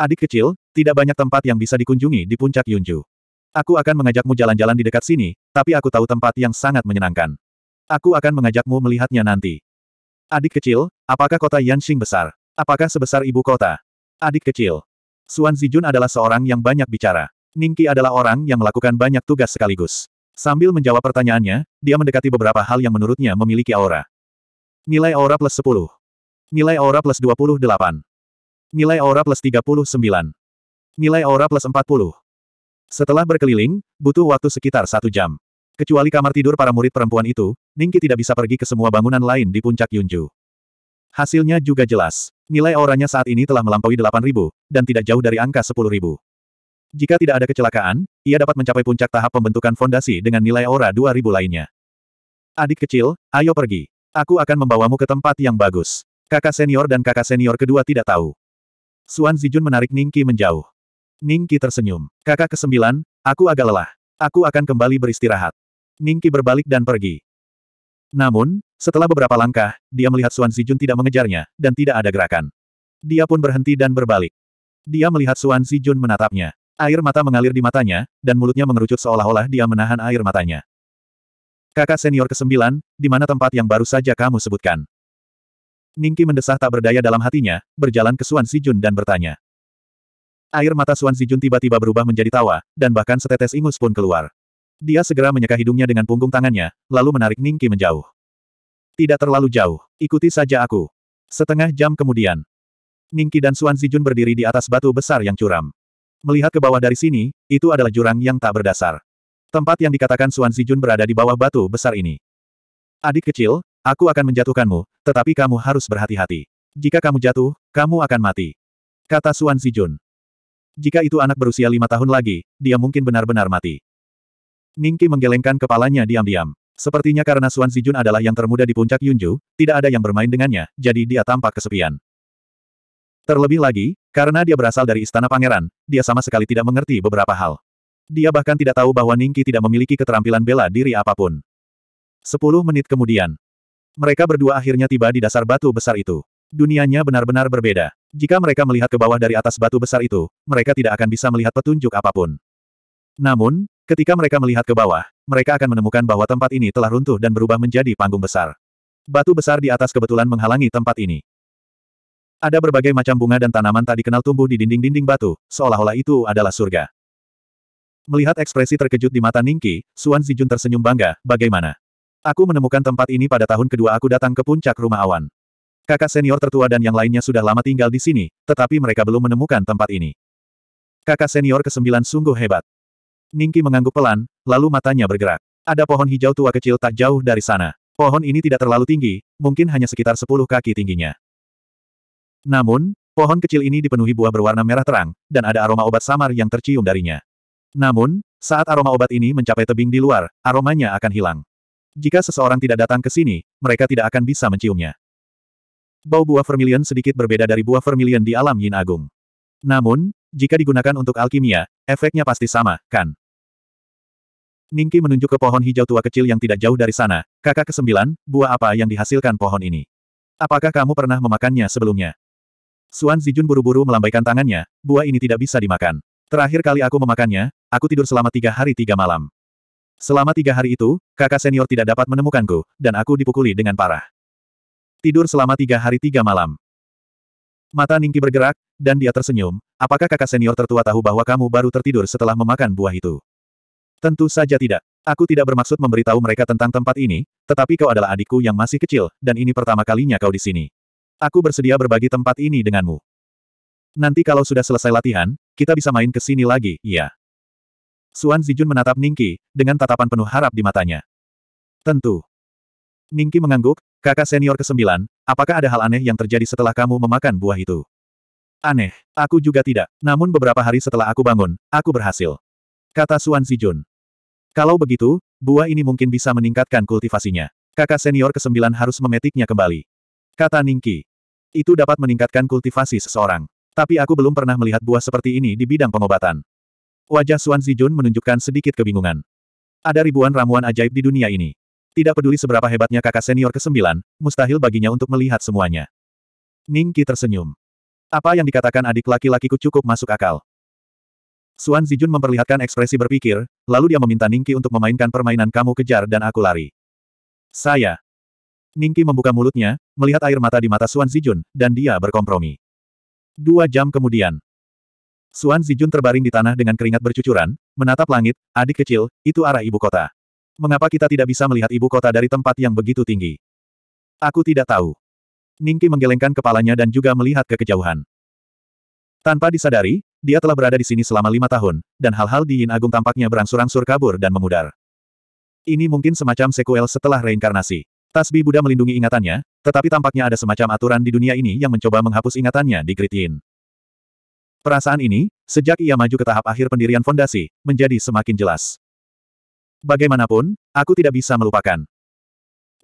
Adik kecil, tidak banyak tempat yang bisa dikunjungi di puncak Yunju. Aku akan mengajakmu jalan-jalan di dekat sini, tapi aku tahu tempat yang sangat menyenangkan. Aku akan mengajakmu melihatnya nanti. Adik kecil, apakah kota Yanxing besar? Apakah sebesar ibu kota? Adik kecil. Suan Zijun adalah seorang yang banyak bicara. Ningki adalah orang yang melakukan banyak tugas sekaligus. Sambil menjawab pertanyaannya, dia mendekati beberapa hal yang menurutnya memiliki aura. Nilai aura plus 10. Nilai aura plus 28. Nilai aura plus 39. Nilai aura plus 40. Setelah berkeliling, butuh waktu sekitar satu jam. Kecuali kamar tidur para murid perempuan itu, Ningki tidak bisa pergi ke semua bangunan lain di puncak Yunju. Hasilnya juga jelas. Nilai auranya saat ini telah melampaui 8.000, dan tidak jauh dari angka 10.000. Jika tidak ada kecelakaan, ia dapat mencapai puncak tahap pembentukan fondasi dengan nilai aura 2000 lainnya. Adik kecil, ayo pergi. Aku akan membawamu ke tempat yang bagus. Kakak senior dan kakak senior kedua tidak tahu. Suan Zijun menarik Ningki menjauh. Ningki tersenyum. Kakak kesembilan, aku agak lelah. Aku akan kembali beristirahat. Ningki berbalik dan pergi. Namun, setelah beberapa langkah, dia melihat Suan Zijun tidak mengejarnya, dan tidak ada gerakan. Dia pun berhenti dan berbalik. Dia melihat Suan Zijun menatapnya. Air mata mengalir di matanya, dan mulutnya mengerucut seolah-olah dia menahan air matanya. Kakak senior kesembilan, di mana tempat yang baru saja kamu sebutkan? Ningki mendesah tak berdaya dalam hatinya, berjalan ke Suan Sijun dan bertanya. Air mata Suan Sijun tiba-tiba berubah menjadi tawa, dan bahkan setetes ingus pun keluar. Dia segera menyeka hidungnya dengan punggung tangannya, lalu menarik Ningki menjauh. Tidak terlalu jauh, ikuti saja aku. Setengah jam kemudian, Ningki dan Suan Zijun berdiri di atas batu besar yang curam. Melihat ke bawah dari sini, itu adalah jurang yang tak berdasar. Tempat yang dikatakan Suan Zijun berada di bawah batu besar ini. Adik kecil, Aku akan menjatuhkanmu, tetapi kamu harus berhati-hati. Jika kamu jatuh, kamu akan mati. Kata Suan Zijun. Jika itu anak berusia lima tahun lagi, dia mungkin benar-benar mati. Ningki menggelengkan kepalanya diam-diam. Sepertinya karena Suan Zijun adalah yang termuda di puncak Yunju, tidak ada yang bermain dengannya, jadi dia tampak kesepian. Terlebih lagi, karena dia berasal dari istana pangeran, dia sama sekali tidak mengerti beberapa hal. Dia bahkan tidak tahu bahwa Ningki tidak memiliki keterampilan bela diri apapun. Sepuluh menit kemudian, mereka berdua akhirnya tiba di dasar batu besar itu. Dunianya benar-benar berbeda. Jika mereka melihat ke bawah dari atas batu besar itu, mereka tidak akan bisa melihat petunjuk apapun. Namun, ketika mereka melihat ke bawah, mereka akan menemukan bahwa tempat ini telah runtuh dan berubah menjadi panggung besar. Batu besar di atas kebetulan menghalangi tempat ini. Ada berbagai macam bunga dan tanaman tak dikenal tumbuh di dinding-dinding batu, seolah-olah itu adalah surga. Melihat ekspresi terkejut di mata Ningki, Suan Zijun tersenyum bangga, bagaimana? Aku menemukan tempat ini pada tahun kedua aku datang ke puncak rumah awan. Kakak senior tertua dan yang lainnya sudah lama tinggal di sini, tetapi mereka belum menemukan tempat ini. Kakak senior ke kesembilan sungguh hebat. Ningki mengangguk pelan, lalu matanya bergerak. Ada pohon hijau tua kecil tak jauh dari sana. Pohon ini tidak terlalu tinggi, mungkin hanya sekitar sepuluh kaki tingginya. Namun, pohon kecil ini dipenuhi buah berwarna merah terang, dan ada aroma obat samar yang tercium darinya. Namun, saat aroma obat ini mencapai tebing di luar, aromanya akan hilang. Jika seseorang tidak datang ke sini, mereka tidak akan bisa menciumnya. Bau buah vermilion sedikit berbeda dari buah vermilion di alam yin agung. Namun, jika digunakan untuk alkimia, efeknya pasti sama, kan? Ningki menunjuk ke pohon hijau tua kecil yang tidak jauh dari sana. Kakak kesembilan, buah apa yang dihasilkan pohon ini? Apakah kamu pernah memakannya sebelumnya? Suan Zijun buru-buru melambaikan tangannya, buah ini tidak bisa dimakan. Terakhir kali aku memakannya, aku tidur selama tiga hari tiga malam. Selama tiga hari itu, kakak senior tidak dapat menemukanku, dan aku dipukuli dengan parah. Tidur selama tiga hari tiga malam. Mata Ningki bergerak, dan dia tersenyum, apakah kakak senior tertua tahu bahwa kamu baru tertidur setelah memakan buah itu? Tentu saja tidak. Aku tidak bermaksud memberitahu mereka tentang tempat ini, tetapi kau adalah adikku yang masih kecil, dan ini pertama kalinya kau di sini. Aku bersedia berbagi tempat ini denganmu. Nanti kalau sudah selesai latihan, kita bisa main ke sini lagi, iya. Suan Zijun menatap Ningki, dengan tatapan penuh harap di matanya. Tentu. Ningki mengangguk, kakak senior ke-9, apakah ada hal aneh yang terjadi setelah kamu memakan buah itu? Aneh, aku juga tidak, namun beberapa hari setelah aku bangun, aku berhasil. Kata Suan Zijun. Kalau begitu, buah ini mungkin bisa meningkatkan kultivasinya. Kakak senior ke-9 harus memetiknya kembali. Kata Ningki. Itu dapat meningkatkan kultivasi seseorang. Tapi aku belum pernah melihat buah seperti ini di bidang pengobatan. Wajah Suan Zijun menunjukkan sedikit kebingungan. Ada ribuan ramuan ajaib di dunia ini. Tidak peduli seberapa hebatnya kakak senior ke-9, mustahil baginya untuk melihat semuanya. Ning Qi tersenyum. Apa yang dikatakan adik laki-lakiku cukup masuk akal. Suan Zijun memperlihatkan ekspresi berpikir, lalu dia meminta Ningki untuk memainkan permainan kamu kejar dan aku lari. Saya. Ningki membuka mulutnya, melihat air mata di mata Suan Zijun, dan dia berkompromi. Dua jam kemudian. Suan Zijun terbaring di tanah dengan keringat bercucuran, menatap langit, adik kecil, itu arah ibu kota. Mengapa kita tidak bisa melihat ibu kota dari tempat yang begitu tinggi? Aku tidak tahu. Ningki menggelengkan kepalanya dan juga melihat ke kejauhan. Tanpa disadari, dia telah berada di sini selama lima tahun, dan hal-hal di Yin Agung tampaknya berangsur-angsur kabur dan memudar. Ini mungkin semacam sekuel setelah reinkarnasi. Tasbih Buddha melindungi ingatannya, tetapi tampaknya ada semacam aturan di dunia ini yang mencoba menghapus ingatannya di Great Perasaan ini, sejak ia maju ke tahap akhir pendirian fondasi, menjadi semakin jelas. Bagaimanapun, aku tidak bisa melupakan.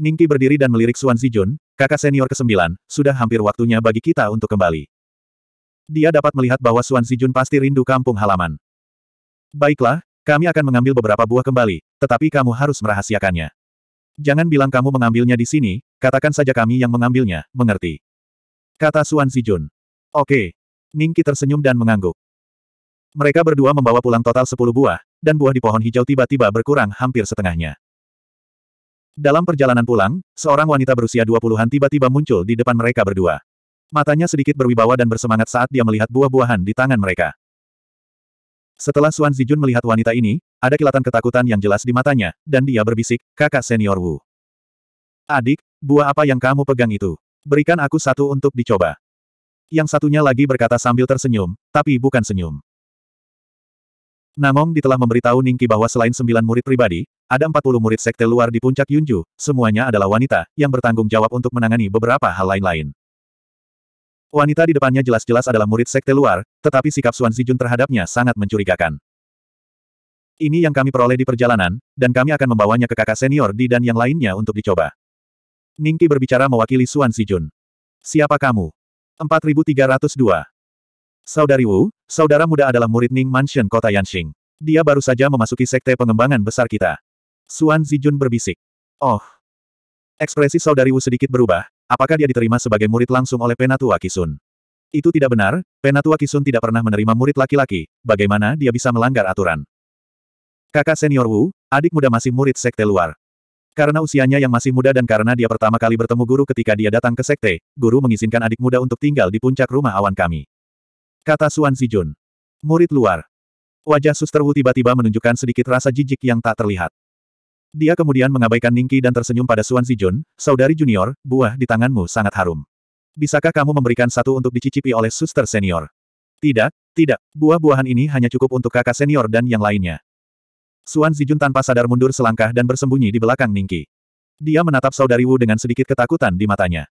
Ningki berdiri dan melirik Suan Zijun, kakak senior ke-9, sudah hampir waktunya bagi kita untuk kembali. Dia dapat melihat bahwa Suan Zijun pasti rindu kampung halaman. Baiklah, kami akan mengambil beberapa buah kembali, tetapi kamu harus merahasiakannya. Jangan bilang kamu mengambilnya di sini, katakan saja kami yang mengambilnya, mengerti. Kata Suan Zijun. Oke, Ningki tersenyum dan mengangguk. Mereka berdua membawa pulang total sepuluh buah, dan buah di pohon hijau tiba-tiba berkurang hampir setengahnya. Dalam perjalanan pulang, seorang wanita berusia dua puluhan tiba-tiba muncul di depan mereka berdua. Matanya sedikit berwibawa dan bersemangat saat dia melihat buah-buahan di tangan mereka. Setelah Suan Zijun melihat wanita ini, ada kilatan ketakutan yang jelas di matanya, dan dia berbisik, kakak senior Wu. Adik, buah apa yang kamu pegang itu? Berikan aku satu untuk dicoba. Yang satunya lagi berkata sambil tersenyum, tapi bukan senyum. Namong ditelah memberitahu Ningki bahwa selain sembilan murid pribadi, ada empat puluh murid sekte luar di puncak Yunju, semuanya adalah wanita, yang bertanggung jawab untuk menangani beberapa hal lain-lain. Wanita di depannya jelas-jelas adalah murid sekte luar, tetapi sikap Suan Zijun terhadapnya sangat mencurigakan. Ini yang kami peroleh di perjalanan, dan kami akan membawanya ke kakak senior Di dan yang lainnya untuk dicoba. Ningki berbicara mewakili Suan Zijun. Siapa kamu? 4302. Saudari Wu, saudara muda adalah murid Ning Mansion kota Yanxing. Dia baru saja memasuki sekte pengembangan besar kita. Suan Zijun berbisik. Oh. Ekspresi saudari Wu sedikit berubah, apakah dia diterima sebagai murid langsung oleh Penatua Kisun? Itu tidak benar, Penatua Kisun tidak pernah menerima murid laki-laki, bagaimana dia bisa melanggar aturan? Kakak senior Wu, adik muda masih murid sekte luar. Karena usianya yang masih muda dan karena dia pertama kali bertemu guru ketika dia datang ke sekte, guru mengizinkan adik muda untuk tinggal di puncak rumah awan kami. Kata Suan Zijun, Murid luar. Wajah Suster Wu tiba-tiba menunjukkan sedikit rasa jijik yang tak terlihat. Dia kemudian mengabaikan Ningki dan tersenyum pada Suan Zijun, saudari junior, buah di tanganmu sangat harum. Bisakah kamu memberikan satu untuk dicicipi oleh suster senior? Tidak, tidak, buah-buahan ini hanya cukup untuk kakak senior dan yang lainnya. Suan Zijun tanpa sadar mundur selangkah dan bersembunyi di belakang Ningki. Dia menatap saudari Wu dengan sedikit ketakutan di matanya.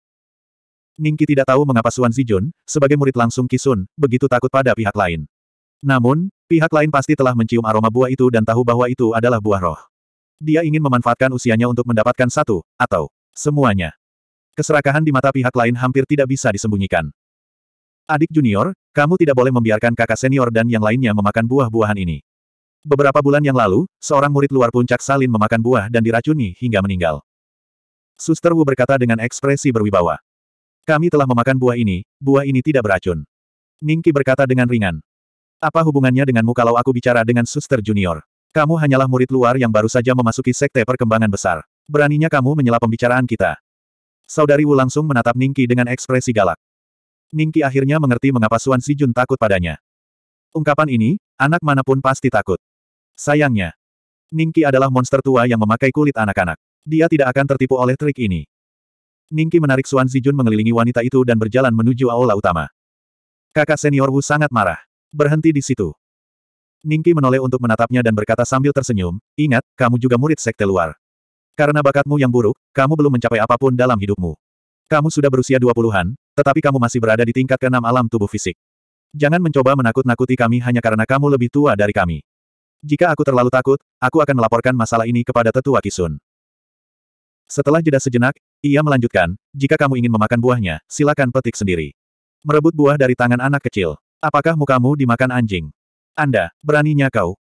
Ningki tidak tahu mengapa Suan Zijun, sebagai murid langsung Kisun, begitu takut pada pihak lain. Namun, pihak lain pasti telah mencium aroma buah itu dan tahu bahwa itu adalah buah roh. Dia ingin memanfaatkan usianya untuk mendapatkan satu, atau semuanya. Keserakahan di mata pihak lain hampir tidak bisa disembunyikan. Adik junior, kamu tidak boleh membiarkan kakak senior dan yang lainnya memakan buah-buahan ini. Beberapa bulan yang lalu, seorang murid luar puncak salin memakan buah dan diracuni hingga meninggal. Suster Wu berkata dengan ekspresi berwibawa. Kami telah memakan buah ini, buah ini tidak beracun. Ningki berkata dengan ringan. Apa hubungannya denganmu kalau aku bicara dengan Suster Junior? Kamu hanyalah murid luar yang baru saja memasuki sekte perkembangan besar. Beraninya kamu menyela pembicaraan kita. Saudari Wu langsung menatap Ningki dengan ekspresi galak. Ningki akhirnya mengerti mengapa Suan Sijun takut padanya. Ungkapan ini, anak manapun pasti takut. Sayangnya, Ningki adalah monster tua yang memakai kulit anak-anak. Dia tidak akan tertipu oleh trik ini. Ningki menarik Xuan Zijun mengelilingi wanita itu dan berjalan menuju aula utama. Kakak senior Wu sangat marah. Berhenti di situ. Ningki menoleh untuk menatapnya dan berkata sambil tersenyum, ingat, kamu juga murid sekte luar. Karena bakatmu yang buruk, kamu belum mencapai apapun dalam hidupmu. Kamu sudah berusia dua puluhan, tetapi kamu masih berada di tingkat keenam alam tubuh fisik. Jangan mencoba menakut-nakuti kami hanya karena kamu lebih tua dari kami. Jika aku terlalu takut, aku akan melaporkan masalah ini kepada tetua Kisun. Setelah jeda sejenak, ia melanjutkan, jika kamu ingin memakan buahnya, silakan petik sendiri. Merebut buah dari tangan anak kecil. Apakah mukamu dimakan anjing? Anda, beraninya kau?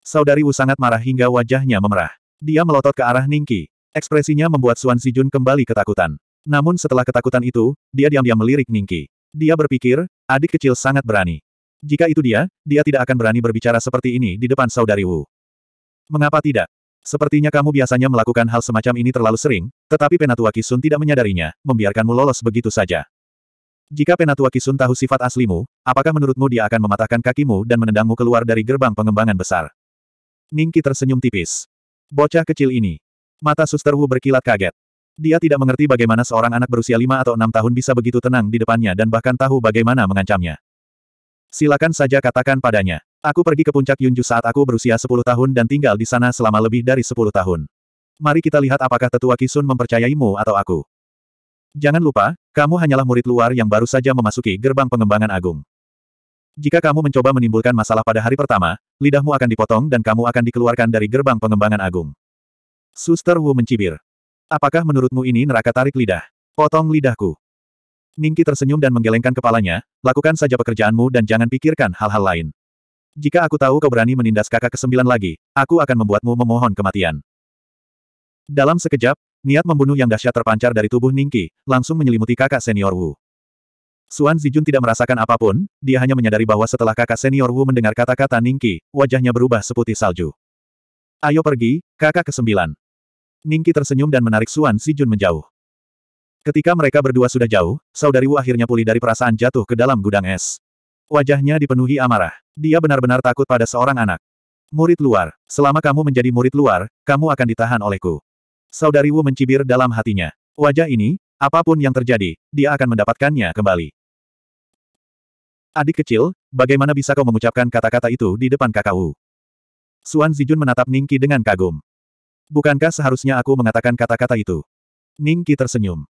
Saudari Wu sangat marah hingga wajahnya memerah. Dia melotot ke arah Ningki. Ekspresinya membuat Suan Jun kembali ketakutan. Namun setelah ketakutan itu, dia diam-diam melirik Ningki. Dia berpikir, adik kecil sangat berani. Jika itu dia, dia tidak akan berani berbicara seperti ini di depan saudari Wu. Mengapa tidak? Sepertinya kamu biasanya melakukan hal semacam ini terlalu sering, tetapi Penatua Kisun tidak menyadarinya, membiarkanmu lolos begitu saja. Jika Penatua Kisun tahu sifat aslimu, apakah menurutmu dia akan mematahkan kakimu dan menendangmu keluar dari gerbang pengembangan besar? Ningki tersenyum tipis. Bocah kecil ini. Mata Suster Wu berkilat kaget. Dia tidak mengerti bagaimana seorang anak berusia lima atau enam tahun bisa begitu tenang di depannya dan bahkan tahu bagaimana mengancamnya. Silakan saja katakan padanya. Aku pergi ke puncak Yunju saat aku berusia 10 tahun dan tinggal di sana selama lebih dari 10 tahun. Mari kita lihat apakah tetua Kisun mempercayaimu atau aku. Jangan lupa, kamu hanyalah murid luar yang baru saja memasuki gerbang pengembangan agung. Jika kamu mencoba menimbulkan masalah pada hari pertama, lidahmu akan dipotong dan kamu akan dikeluarkan dari gerbang pengembangan agung. Suster Wu mencibir. Apakah menurutmu ini neraka tarik lidah? Potong lidahku. Ningki tersenyum dan menggelengkan kepalanya, lakukan saja pekerjaanmu dan jangan pikirkan hal-hal lain. Jika aku tahu kau berani menindas kakak kesembilan lagi, aku akan membuatmu memohon kematian. Dalam sekejap, niat membunuh yang dahsyat terpancar dari tubuh Ningki, langsung menyelimuti kakak senior Wu. Suan Zijun tidak merasakan apapun, dia hanya menyadari bahwa setelah kakak senior Wu mendengar kata-kata Ningki, wajahnya berubah seputih salju. Ayo pergi, kakak kesembilan. Ningki tersenyum dan menarik Suan Zijun menjauh. Ketika mereka berdua sudah jauh, saudari Wu akhirnya pulih dari perasaan jatuh ke dalam gudang es. Wajahnya dipenuhi amarah. Dia benar-benar takut pada seorang anak. Murid luar, selama kamu menjadi murid luar, kamu akan ditahan olehku. Saudari Wu mencibir dalam hatinya. Wajah ini, apapun yang terjadi, dia akan mendapatkannya kembali. Adik kecil, bagaimana bisa kau mengucapkan kata-kata itu di depan kakak Wu? Suan Zijun menatap Ningki dengan kagum. Bukankah seharusnya aku mengatakan kata-kata itu? Ningki tersenyum.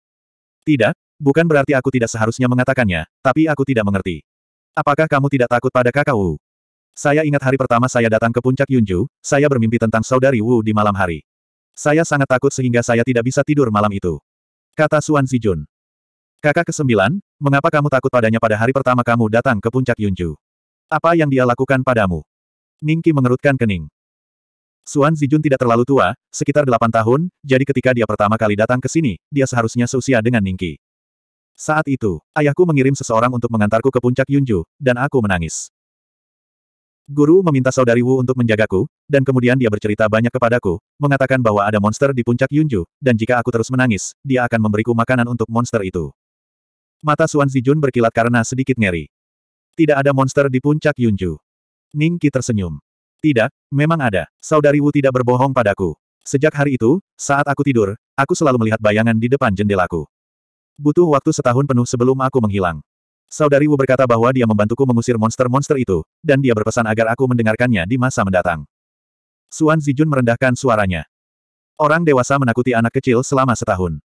Tidak, bukan berarti aku tidak seharusnya mengatakannya, tapi aku tidak mengerti. Apakah kamu tidak takut pada kakak Wu? Saya ingat hari pertama saya datang ke puncak Yunju, saya bermimpi tentang saudari Wu di malam hari. Saya sangat takut sehingga saya tidak bisa tidur malam itu. Kata Suan Zijun. Kakak kesembilan, mengapa kamu takut padanya pada hari pertama kamu datang ke puncak Yunju? Apa yang dia lakukan padamu? Ningki mengerutkan kening. Suan Zijun tidak terlalu tua, sekitar 8 tahun, jadi ketika dia pertama kali datang ke sini, dia seharusnya seusia dengan Ningki. Saat itu, ayahku mengirim seseorang untuk mengantarku ke puncak Yunju, dan aku menangis. Guru meminta saudari Wu untuk menjagaku, dan kemudian dia bercerita banyak kepadaku, mengatakan bahwa ada monster di puncak Yunju, dan jika aku terus menangis, dia akan memberiku makanan untuk monster itu. Mata Suan Zijun berkilat karena sedikit ngeri. Tidak ada monster di puncak Yunju. Ningki tersenyum. Tidak, memang ada. Saudari Wu tidak berbohong padaku. Sejak hari itu, saat aku tidur, aku selalu melihat bayangan di depan jendelaku. Butuh waktu setahun penuh sebelum aku menghilang. Saudari Wu berkata bahwa dia membantuku mengusir monster-monster itu, dan dia berpesan agar aku mendengarkannya di masa mendatang. Suan Zijun merendahkan suaranya. Orang dewasa menakuti anak kecil selama setahun.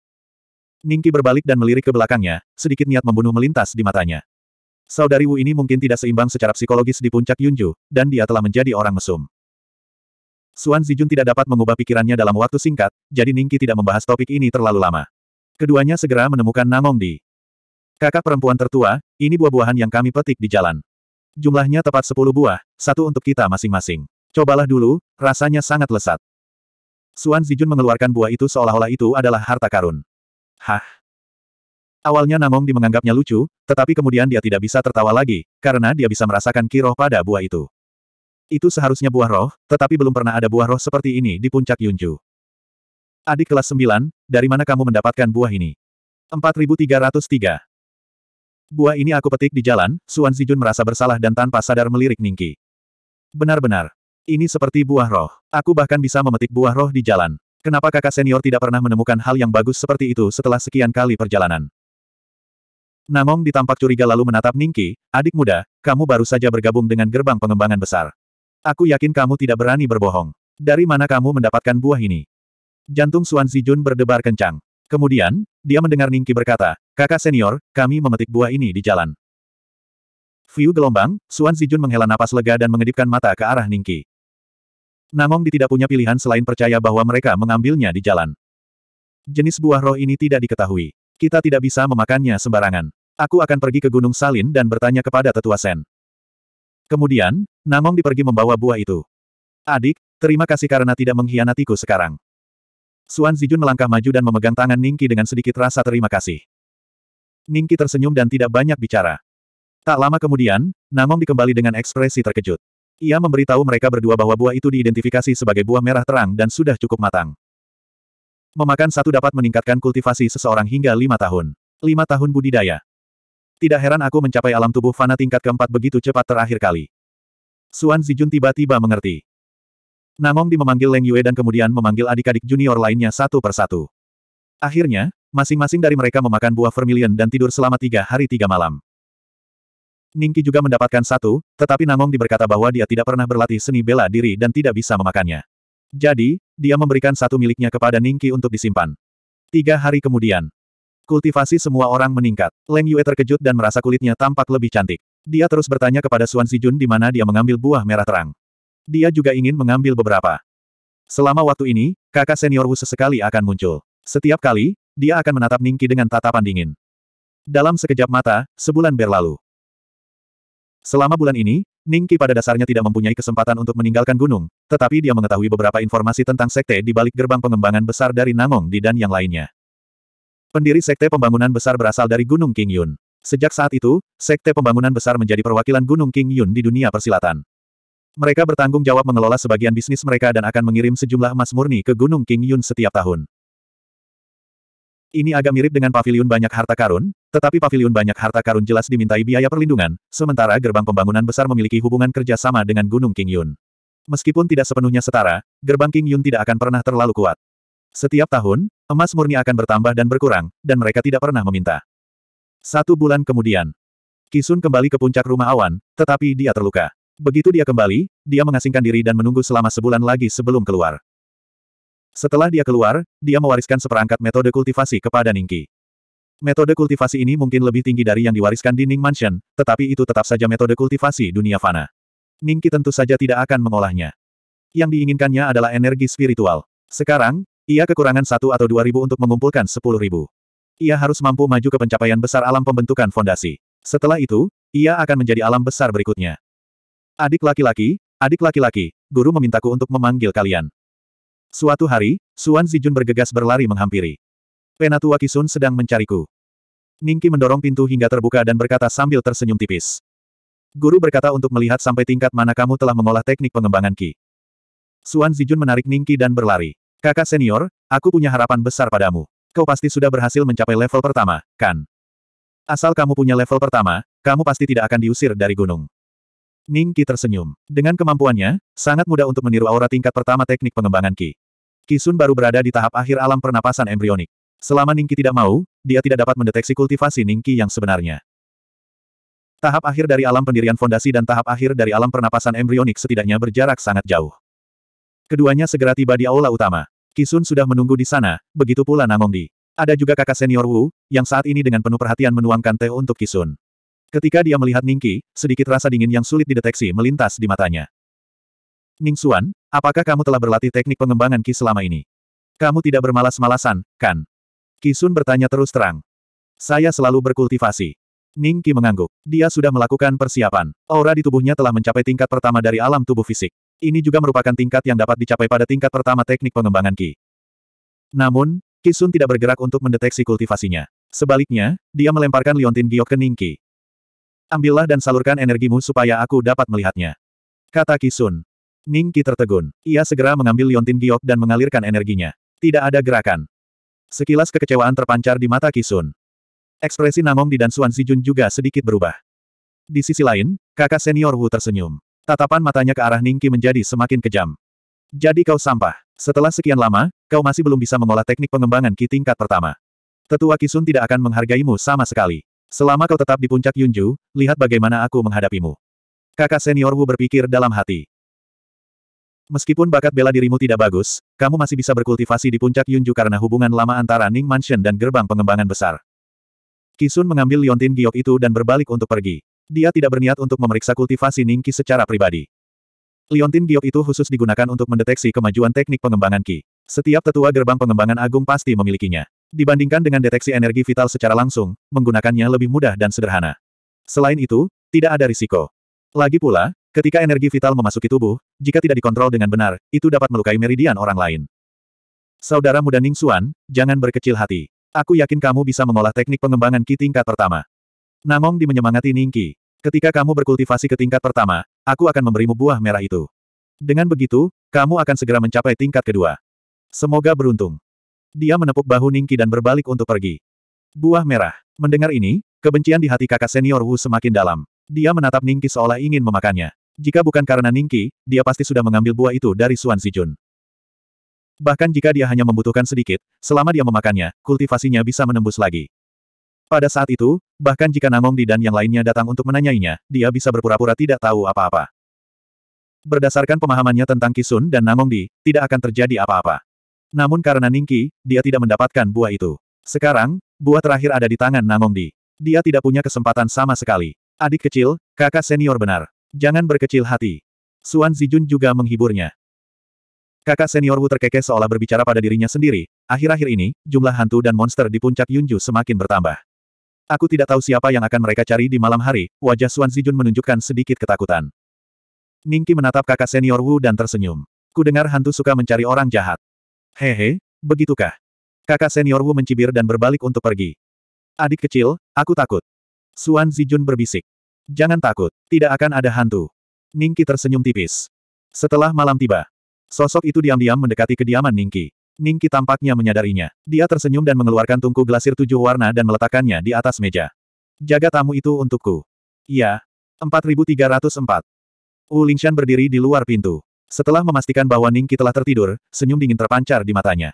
Ningki berbalik dan melirik ke belakangnya, sedikit niat membunuh melintas di matanya. Saudari Wu ini mungkin tidak seimbang secara psikologis di puncak Yunju, dan dia telah menjadi orang mesum. Suan Zijun tidak dapat mengubah pikirannya dalam waktu singkat, jadi Ningki tidak membahas topik ini terlalu lama. Keduanya segera menemukan Namong Di. Kakak perempuan tertua, ini buah-buahan yang kami petik di jalan. Jumlahnya tepat 10 buah, satu untuk kita masing-masing. Cobalah dulu, rasanya sangat lesat. Suan Zijun mengeluarkan buah itu seolah-olah itu adalah harta karun. Hah? Awalnya di menganggapnya lucu, tetapi kemudian dia tidak bisa tertawa lagi, karena dia bisa merasakan kiroh pada buah itu. Itu seharusnya buah roh, tetapi belum pernah ada buah roh seperti ini di puncak Yunju. Adik kelas 9, dari mana kamu mendapatkan buah ini? 4303. Buah ini aku petik di jalan, Suan Zijun merasa bersalah dan tanpa sadar melirik Ningki. Benar-benar. Ini seperti buah roh. Aku bahkan bisa memetik buah roh di jalan. Kenapa kakak senior tidak pernah menemukan hal yang bagus seperti itu setelah sekian kali perjalanan? Namong ditampak curiga lalu menatap Ningki, adik muda, kamu baru saja bergabung dengan gerbang pengembangan besar. Aku yakin kamu tidak berani berbohong. Dari mana kamu mendapatkan buah ini? Jantung Suan Zijun berdebar kencang. Kemudian, dia mendengar Ningki berkata, kakak senior, kami memetik buah ini di jalan. View gelombang, Suan Zijun menghela napas lega dan mengedipkan mata ke arah Ningki. Namong tidak punya pilihan selain percaya bahwa mereka mengambilnya di jalan. Jenis buah roh ini tidak diketahui. Kita tidak bisa memakannya sembarangan. Aku akan pergi ke Gunung Salin dan bertanya kepada tetua Sen. Kemudian, Namong dipergi membawa buah itu. Adik, terima kasih karena tidak mengkhianatiku sekarang. Suan Zijun melangkah maju dan memegang tangan Ningki dengan sedikit rasa terima kasih. Ningki tersenyum dan tidak banyak bicara. Tak lama kemudian, Namong dikembali dengan ekspresi terkejut. Ia memberitahu mereka berdua bahwa buah itu diidentifikasi sebagai buah merah terang dan sudah cukup matang. Memakan satu dapat meningkatkan kultivasi seseorang hingga lima tahun. Lima tahun budidaya. Tidak heran aku mencapai alam tubuh fana tingkat keempat begitu cepat terakhir kali. Suan Zijun tiba-tiba mengerti. Namong Di memanggil Leng Yue dan kemudian memanggil adik-adik junior lainnya satu persatu. Akhirnya, masing-masing dari mereka memakan buah vermilion dan tidur selama tiga hari tiga malam. Ningki juga mendapatkan satu, tetapi Namong diberkata bahwa dia tidak pernah berlatih seni bela diri dan tidak bisa memakannya. Jadi, dia memberikan satu miliknya kepada Ningki untuk disimpan. Tiga hari kemudian, Kultivasi semua orang meningkat. Leng Yue terkejut dan merasa kulitnya tampak lebih cantik. Dia terus bertanya kepada Xuan Jun di mana dia mengambil buah merah terang. Dia juga ingin mengambil beberapa. Selama waktu ini, kakak senior Wu sesekali akan muncul. Setiap kali, dia akan menatap Ningki dengan tatapan dingin. Dalam sekejap mata, sebulan berlalu. Selama bulan ini, Ningki pada dasarnya tidak mempunyai kesempatan untuk meninggalkan gunung, tetapi dia mengetahui beberapa informasi tentang sekte di balik gerbang pengembangan besar dari Nangong di dan yang lainnya. Pendiri Sekte Pembangunan Besar berasal dari Gunung King Yun. Sejak saat itu, Sekte Pembangunan Besar menjadi perwakilan Gunung King Yun di dunia persilatan. Mereka bertanggung jawab mengelola sebagian bisnis mereka dan akan mengirim sejumlah emas murni ke Gunung King Yun setiap tahun. Ini agak mirip dengan pavilion banyak harta karun, tetapi pavilion banyak harta karun jelas dimintai biaya perlindungan, sementara gerbang pembangunan besar memiliki hubungan kerjasama dengan Gunung King Yun. Meskipun tidak sepenuhnya setara, gerbang King Yun tidak akan pernah terlalu kuat. Setiap tahun, emas murni akan bertambah dan berkurang, dan mereka tidak pernah meminta. Satu bulan kemudian, Kisun kembali ke puncak rumah awan, tetapi dia terluka. Begitu dia kembali, dia mengasingkan diri dan menunggu selama sebulan lagi sebelum keluar. Setelah dia keluar, dia mewariskan seperangkat metode kultivasi kepada Ningki. Metode kultivasi ini mungkin lebih tinggi dari yang diwariskan di Ning Mansion, tetapi itu tetap saja metode kultivasi dunia fana. Ningki tentu saja tidak akan mengolahnya. Yang diinginkannya adalah energi spiritual. Sekarang, ia kekurangan satu atau dua ribu untuk mengumpulkan sepuluh ribu. Ia harus mampu maju ke pencapaian besar alam pembentukan fondasi. Setelah itu, ia akan menjadi alam besar berikutnya. Adik laki-laki, adik laki-laki, guru memintaku untuk memanggil kalian. Suatu hari, Suan Zijun bergegas berlari menghampiri. Penatua Kisun sedang mencariku. Ningki mendorong pintu hingga terbuka dan berkata sambil tersenyum tipis. Guru berkata untuk melihat sampai tingkat mana kamu telah mengolah teknik pengembangan Ki. Suan Zijun menarik Ningki dan berlari. Kakak senior, aku punya harapan besar padamu. Kau pasti sudah berhasil mencapai level pertama, kan? Asal kamu punya level pertama, kamu pasti tidak akan diusir dari gunung. Ning Qi tersenyum. Dengan kemampuannya, sangat mudah untuk meniru aura tingkat pertama teknik pengembangan Qi. Sun baru berada di tahap akhir alam pernapasan embrionik. Selama Ning Qi tidak mau, dia tidak dapat mendeteksi kultivasi Ning Qi yang sebenarnya. Tahap akhir dari alam pendirian fondasi dan tahap akhir dari alam pernapasan embrionik setidaknya berjarak sangat jauh. Keduanya segera tiba di aula utama. Kisun sudah menunggu di sana, begitu pula Namongdi. Ada juga kakak senior Wu, yang saat ini dengan penuh perhatian menuangkan teh untuk Kisun. Ketika dia melihat Ningki, sedikit rasa dingin yang sulit dideteksi melintas di matanya. Xuan, apakah kamu telah berlatih teknik pengembangan Ki selama ini? Kamu tidak bermalas-malasan, kan? Kisun bertanya terus terang. Saya selalu berkultivasi. Ningki mengangguk. Dia sudah melakukan persiapan. Aura di tubuhnya telah mencapai tingkat pertama dari alam tubuh fisik. Ini juga merupakan tingkat yang dapat dicapai pada tingkat pertama teknik pengembangan Ki. Namun, Kisun tidak bergerak untuk mendeteksi kultivasinya. Sebaliknya, dia melemparkan liontin giok ke Ningki. Ambillah dan salurkan energimu supaya aku dapat melihatnya. Kata Kisun. Ningki tertegun. Ia segera mengambil liontin giok dan mengalirkan energinya. Tidak ada gerakan. Sekilas kekecewaan terpancar di mata Kisun. Ekspresi Nangong di dan Xuan Zijun juga sedikit berubah. Di sisi lain, kakak senior Wu tersenyum. Tatapan matanya ke arah Ningki menjadi semakin kejam. Jadi kau sampah. Setelah sekian lama, kau masih belum bisa mengolah teknik pengembangan Ki tingkat pertama. Tetua Kisun tidak akan menghargaimu sama sekali. Selama kau tetap di puncak Yunju, lihat bagaimana aku menghadapimu. Kakak senior Wu berpikir dalam hati. Meskipun bakat bela dirimu tidak bagus, kamu masih bisa berkultivasi di puncak Yunju karena hubungan lama antara Ning Mansion dan gerbang pengembangan besar. Kisun mengambil liontin giok itu dan berbalik untuk pergi. Dia tidak berniat untuk memeriksa kultivasi Ningki secara pribadi. Liontin giok itu khusus digunakan untuk mendeteksi kemajuan teknik pengembangan Ki. Setiap tetua gerbang pengembangan agung pasti memilikinya. Dibandingkan dengan deteksi energi vital secara langsung, menggunakannya lebih mudah dan sederhana. Selain itu, tidak ada risiko. Lagi pula, ketika energi vital memasuki tubuh, jika tidak dikontrol dengan benar, itu dapat melukai meridian orang lain. Saudara muda Ning Xuan, jangan berkecil hati. Aku yakin kamu bisa mengolah teknik pengembangan Ki tingkat pertama. Namong di menyemangati Ningki. Ketika kamu berkultivasi ke tingkat pertama, aku akan memberimu buah merah itu. Dengan begitu, kamu akan segera mencapai tingkat kedua. Semoga beruntung. Dia menepuk bahu Ningki dan berbalik untuk pergi. Buah merah. Mendengar ini, kebencian di hati kakak senior Wu semakin dalam. Dia menatap Ningki seolah ingin memakannya. Jika bukan karena Ningki, dia pasti sudah mengambil buah itu dari Suan Zijun. Bahkan jika dia hanya membutuhkan sedikit, selama dia memakannya, kultivasinya bisa menembus lagi. Pada saat itu, bahkan jika Namongdi dan yang lainnya datang untuk menanyainya, dia bisa berpura-pura tidak tahu apa-apa. Berdasarkan pemahamannya tentang Kisun dan Namongdi, tidak akan terjadi apa-apa. Namun karena Ningki, dia tidak mendapatkan buah itu. Sekarang, buah terakhir ada di tangan Namongdi. Dia tidak punya kesempatan sama sekali. Adik kecil, kakak senior benar. Jangan berkecil hati. Suan Zijun juga menghiburnya. Kakak senior Wu terkekeh seolah berbicara pada dirinya sendiri, akhir-akhir ini, jumlah hantu dan monster di puncak Yunju semakin bertambah. Aku tidak tahu siapa yang akan mereka cari di malam hari, wajah Suan Zijun menunjukkan sedikit ketakutan. Ningki menatap kakak senior Wu dan tersenyum. Ku dengar hantu suka mencari orang jahat. Hehe, begitukah? Kakak senior Wu mencibir dan berbalik untuk pergi. Adik kecil, aku takut. Suan Zijun berbisik. Jangan takut, tidak akan ada hantu. Ningki tersenyum tipis. Setelah malam tiba, sosok itu diam-diam mendekati kediaman Ningki. Ningki tampaknya menyadarinya. Dia tersenyum dan mengeluarkan tungku glasir tujuh warna dan meletakkannya di atas meja. Jaga tamu itu untukku. Iya. 4304. Wu Lingshan berdiri di luar pintu. Setelah memastikan bahwa Ningki telah tertidur, senyum dingin terpancar di matanya.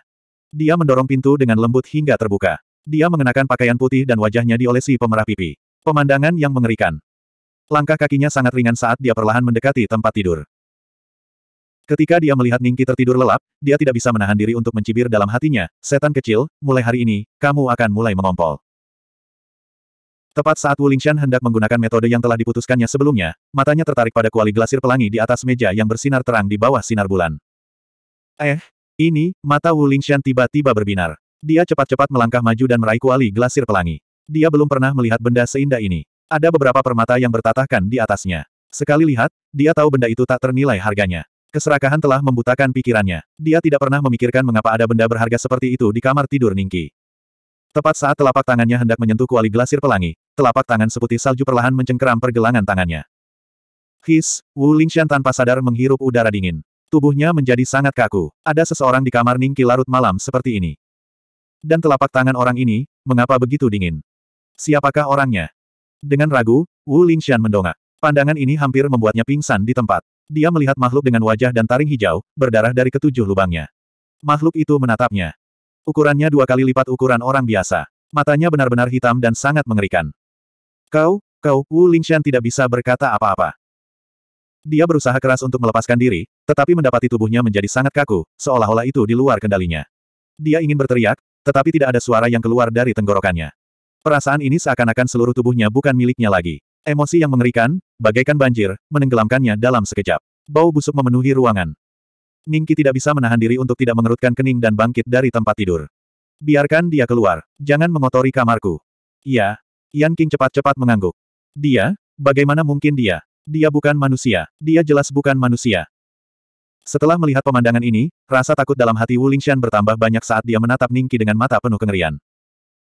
Dia mendorong pintu dengan lembut hingga terbuka. Dia mengenakan pakaian putih dan wajahnya diolesi pemerah pipi. Pemandangan yang mengerikan. Langkah kakinya sangat ringan saat dia perlahan mendekati tempat tidur. Ketika dia melihat Ningki tertidur lelap, dia tidak bisa menahan diri untuk mencibir dalam hatinya, setan kecil, mulai hari ini, kamu akan mulai mengompol. Tepat saat Wu Lingshan hendak menggunakan metode yang telah diputuskannya sebelumnya, matanya tertarik pada kuali glasir pelangi di atas meja yang bersinar terang di bawah sinar bulan. Eh, ini, mata Wu Lingshan tiba-tiba berbinar. Dia cepat-cepat melangkah maju dan meraih kuali glasir pelangi. Dia belum pernah melihat benda seindah ini. Ada beberapa permata yang bertatahkan di atasnya. Sekali lihat, dia tahu benda itu tak ternilai harganya. Keserakahan telah membutakan pikirannya. Dia tidak pernah memikirkan mengapa ada benda berharga seperti itu di kamar tidur Ningki. Tepat saat telapak tangannya hendak menyentuh kuali glasir pelangi, telapak tangan seputih salju perlahan mencengkeram pergelangan tangannya. His, Wu Lingshan tanpa sadar menghirup udara dingin. Tubuhnya menjadi sangat kaku. Ada seseorang di kamar Ningki larut malam seperti ini. Dan telapak tangan orang ini, mengapa begitu dingin? Siapakah orangnya? Dengan ragu, Wu Lingshan mendongak. Pandangan ini hampir membuatnya pingsan di tempat. Dia melihat makhluk dengan wajah dan taring hijau, berdarah dari ketujuh lubangnya. Makhluk itu menatapnya. Ukurannya dua kali lipat ukuran orang biasa. Matanya benar-benar hitam dan sangat mengerikan. Kau, kau, Wu Lingshan tidak bisa berkata apa-apa. Dia berusaha keras untuk melepaskan diri, tetapi mendapati tubuhnya menjadi sangat kaku, seolah-olah itu di luar kendalinya. Dia ingin berteriak, tetapi tidak ada suara yang keluar dari tenggorokannya. Perasaan ini seakan-akan seluruh tubuhnya bukan miliknya lagi. Emosi yang mengerikan, bagaikan banjir, menenggelamkannya dalam sekejap. Bau busuk memenuhi ruangan. Ningki tidak bisa menahan diri untuk tidak mengerutkan kening dan bangkit dari tempat tidur. Biarkan dia keluar, jangan mengotori kamarku. Iya, Yan King cepat-cepat mengangguk. Dia? Bagaimana mungkin dia? Dia bukan manusia, dia jelas bukan manusia. Setelah melihat pemandangan ini, rasa takut dalam hati Wu Lingxian bertambah banyak saat dia menatap Ningki dengan mata penuh kengerian.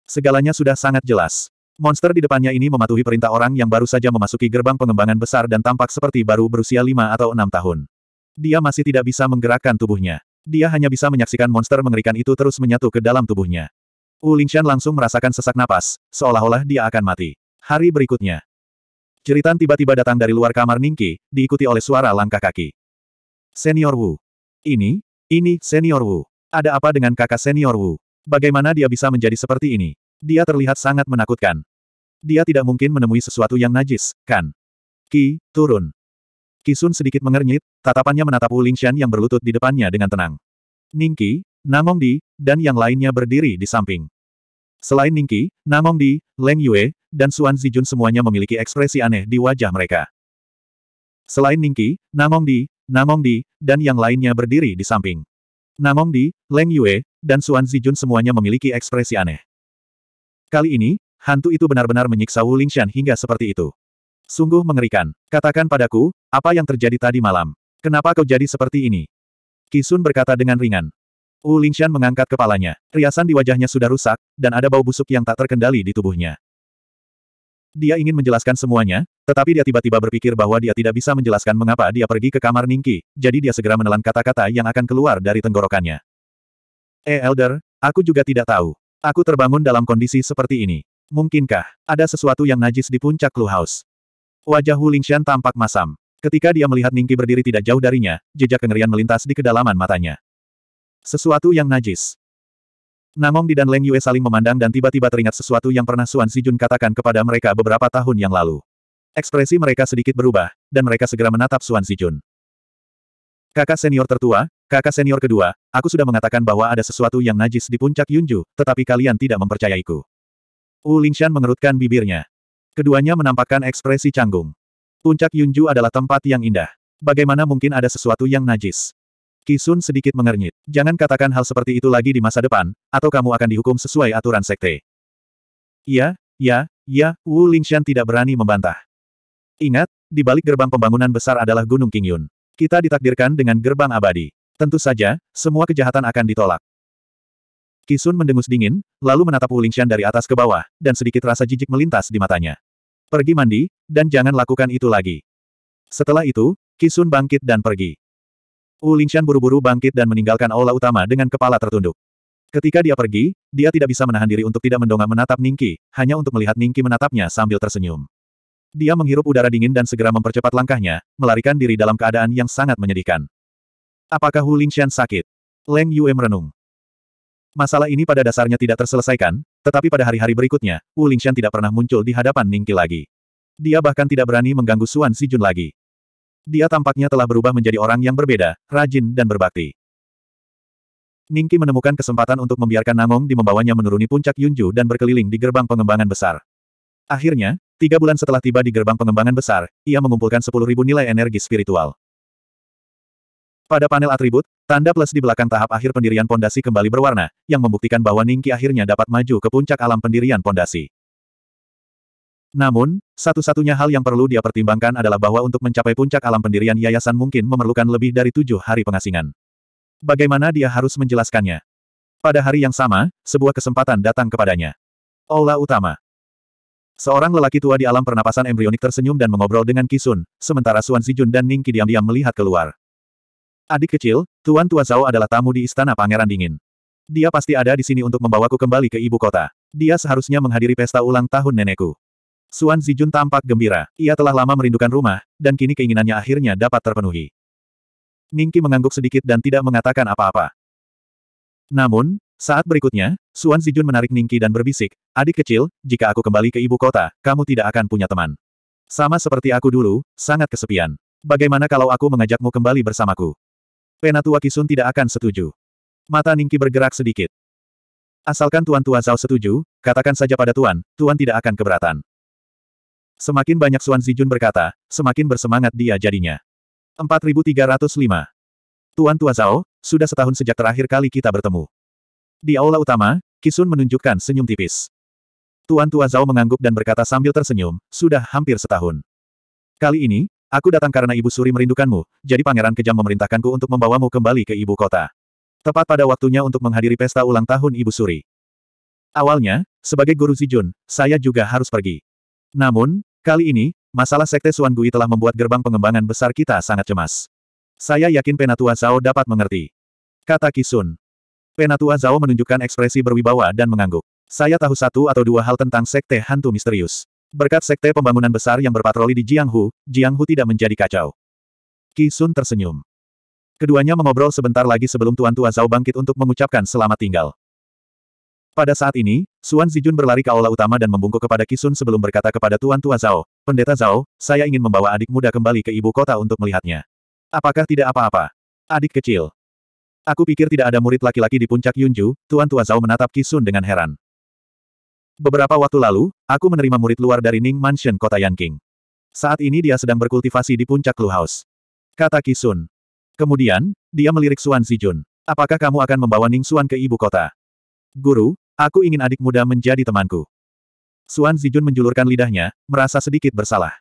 Segalanya sudah sangat jelas. Monster di depannya ini mematuhi perintah orang yang baru saja memasuki gerbang pengembangan besar dan tampak seperti baru berusia lima atau enam tahun. Dia masih tidak bisa menggerakkan tubuhnya. Dia hanya bisa menyaksikan monster mengerikan itu terus menyatu ke dalam tubuhnya. Wu Lingshan langsung merasakan sesak napas, seolah-olah dia akan mati. Hari berikutnya. Jeritan tiba-tiba datang dari luar kamar Ningki, diikuti oleh suara langkah kaki. Senior Wu. Ini, ini, Senior Wu. Ada apa dengan kakak Senior Wu? Bagaimana dia bisa menjadi seperti ini? Dia terlihat sangat menakutkan. Dia tidak mungkin menemui sesuatu yang najis, kan? Ki, turun. Kisun sedikit mengernyit, tatapannya menatap Wu Lingshan yang berlutut di depannya dengan tenang. Ningki, Di, dan yang lainnya berdiri di samping. Selain Ningki, Di, Leng Yue, dan Suan Zijun semuanya memiliki ekspresi aneh di wajah mereka. Selain Ningki, Namongdi, Di, dan yang lainnya berdiri di samping. Di, Leng Yue, dan Suan Zijun semuanya memiliki ekspresi aneh. Kali ini, hantu itu benar-benar menyiksa Wu Lingshan hingga seperti itu. Sungguh mengerikan. Katakan padaku, apa yang terjadi tadi malam? Kenapa kau jadi seperti ini? Kisun berkata dengan ringan. Wu Lingshan mengangkat kepalanya. Riasan di wajahnya sudah rusak, dan ada bau busuk yang tak terkendali di tubuhnya. Dia ingin menjelaskan semuanya, tetapi dia tiba-tiba berpikir bahwa dia tidak bisa menjelaskan mengapa dia pergi ke kamar Ningki, jadi dia segera menelan kata-kata yang akan keluar dari tenggorokannya. Eh Elder, aku juga tidak tahu. Aku terbangun dalam kondisi seperti ini. Mungkinkah, ada sesuatu yang najis di puncak Clue House? Wajah Hu Lingshan tampak masam. Ketika dia melihat Ningki berdiri tidak jauh darinya, jejak kengerian melintas di kedalaman matanya. Sesuatu yang najis. Namong Di dan Leng Yue saling memandang dan tiba-tiba teringat sesuatu yang pernah Suan Sijun katakan kepada mereka beberapa tahun yang lalu. Ekspresi mereka sedikit berubah, dan mereka segera menatap Suan Sijun. Kakak senior tertua, kakak senior kedua, aku sudah mengatakan bahwa ada sesuatu yang najis di puncak Yunju, tetapi kalian tidak mempercayaiku. Wu Lingshan mengerutkan bibirnya. Keduanya menampakkan ekspresi canggung. Puncak Yunju adalah tempat yang indah. Bagaimana mungkin ada sesuatu yang najis? Kisun sedikit mengernyit. Jangan katakan hal seperti itu lagi di masa depan, atau kamu akan dihukum sesuai aturan sekte. Iya, ya, ya, Wu Lingshan tidak berani membantah. Ingat, di balik gerbang pembangunan besar adalah Gunung Kingyun. Kita ditakdirkan dengan gerbang abadi. Tentu saja, semua kejahatan akan ditolak. Kisun mendengus dingin, lalu menatap Wu Lingxian dari atas ke bawah, dan sedikit rasa jijik melintas di matanya. Pergi mandi, dan jangan lakukan itu lagi. Setelah itu, Kisun bangkit dan pergi. Wu Lingxian buru-buru bangkit dan meninggalkan aula utama dengan kepala tertunduk. Ketika dia pergi, dia tidak bisa menahan diri untuk tidak mendongak menatap Ningki, hanya untuk melihat Ningki menatapnya sambil tersenyum. Dia menghirup udara dingin dan segera mempercepat langkahnya, melarikan diri dalam keadaan yang sangat menyedihkan. Apakah Hu Lingxian sakit? Leng Yue merenung. Masalah ini pada dasarnya tidak terselesaikan, tetapi pada hari-hari berikutnya, Wu Lingxian tidak pernah muncul di hadapan Ningqi lagi. Dia bahkan tidak berani mengganggu Suan Sijun lagi. Dia tampaknya telah berubah menjadi orang yang berbeda, rajin dan berbakti. Ningqi menemukan kesempatan untuk membiarkan Nangong di membawanya menuruni puncak Yunju dan berkeliling di gerbang pengembangan besar. Akhirnya, Tiga bulan setelah tiba di gerbang pengembangan besar, ia mengumpulkan 10.000 nilai energi spiritual. Pada panel atribut, tanda plus di belakang tahap akhir pendirian pondasi kembali berwarna, yang membuktikan bahwa Ningki akhirnya dapat maju ke puncak alam pendirian pondasi. Namun, satu-satunya hal yang perlu dia pertimbangkan adalah bahwa untuk mencapai puncak alam pendirian yayasan mungkin memerlukan lebih dari tujuh hari pengasingan. Bagaimana dia harus menjelaskannya? Pada hari yang sama, sebuah kesempatan datang kepadanya. Aula utama. Seorang lelaki tua di alam pernapasan embrionik tersenyum dan mengobrol dengan Kisun, sementara Suan Zijun dan Ningki diam-diam melihat keluar. Adik kecil, Tuan Tua Zhao adalah tamu di Istana Pangeran Dingin. Dia pasti ada di sini untuk membawaku kembali ke ibu kota. Dia seharusnya menghadiri pesta ulang tahun nenekku. Suan Zijun tampak gembira. Ia telah lama merindukan rumah, dan kini keinginannya akhirnya dapat terpenuhi. Ningki mengangguk sedikit dan tidak mengatakan apa-apa. Namun, saat berikutnya, Suan Zijun menarik Ningki dan berbisik, adik kecil, jika aku kembali ke ibu kota, kamu tidak akan punya teman. Sama seperti aku dulu, sangat kesepian. Bagaimana kalau aku mengajakmu kembali bersamaku? Penatua Kisun tidak akan setuju. Mata Ningki bergerak sedikit. Asalkan Tuan Tua Zhao setuju, katakan saja pada Tuan, Tuan tidak akan keberatan. Semakin banyak Suan Zijun berkata, semakin bersemangat dia jadinya. 4305. Tuan Tua Zhao, sudah setahun sejak terakhir kali kita bertemu. Di aula utama, Kisun menunjukkan senyum tipis. Tuan Tua Zhao mengangguk dan berkata sambil tersenyum, sudah hampir setahun. Kali ini, aku datang karena Ibu Suri merindukanmu, jadi pangeran kejam memerintahkanku untuk membawamu kembali ke ibu kota. Tepat pada waktunya untuk menghadiri pesta ulang tahun Ibu Suri. Awalnya, sebagai guru Zijun, saya juga harus pergi. Namun, kali ini, masalah Sekte Suan Gui telah membuat gerbang pengembangan besar kita sangat cemas. Saya yakin Penatua Zhao dapat mengerti. Kata Kisun. Penatua Zhao menunjukkan ekspresi berwibawa dan mengangguk. Saya tahu satu atau dua hal tentang sekte hantu misterius. Berkat sekte pembangunan besar yang berpatroli di Jianghu, Jianghu tidak menjadi kacau. Qi Sun tersenyum. Keduanya mengobrol sebentar lagi sebelum Tuan Tua Zhao bangkit untuk mengucapkan selamat tinggal. Pada saat ini, Xuan Zijun berlari ke aula utama dan membungkuk kepada Kisun sebelum berkata kepada Tuan Tua Zhao, Pendeta Zhao, saya ingin membawa adik muda kembali ke ibu kota untuk melihatnya. Apakah tidak apa-apa? Adik kecil. Aku pikir tidak ada murid laki-laki di puncak Yunju, Tuan Tua Zhao menatap Kisun dengan heran. Beberapa waktu lalu, aku menerima murid luar dari Ning Mansion kota Yanking. Saat ini dia sedang berkultivasi di puncak Lu House. Kata Kisun. Kemudian, dia melirik Suan Zijun. Apakah kamu akan membawa Ning Suan ke ibu kota? Guru, aku ingin adik muda menjadi temanku. Suan Zijun menjulurkan lidahnya, merasa sedikit bersalah.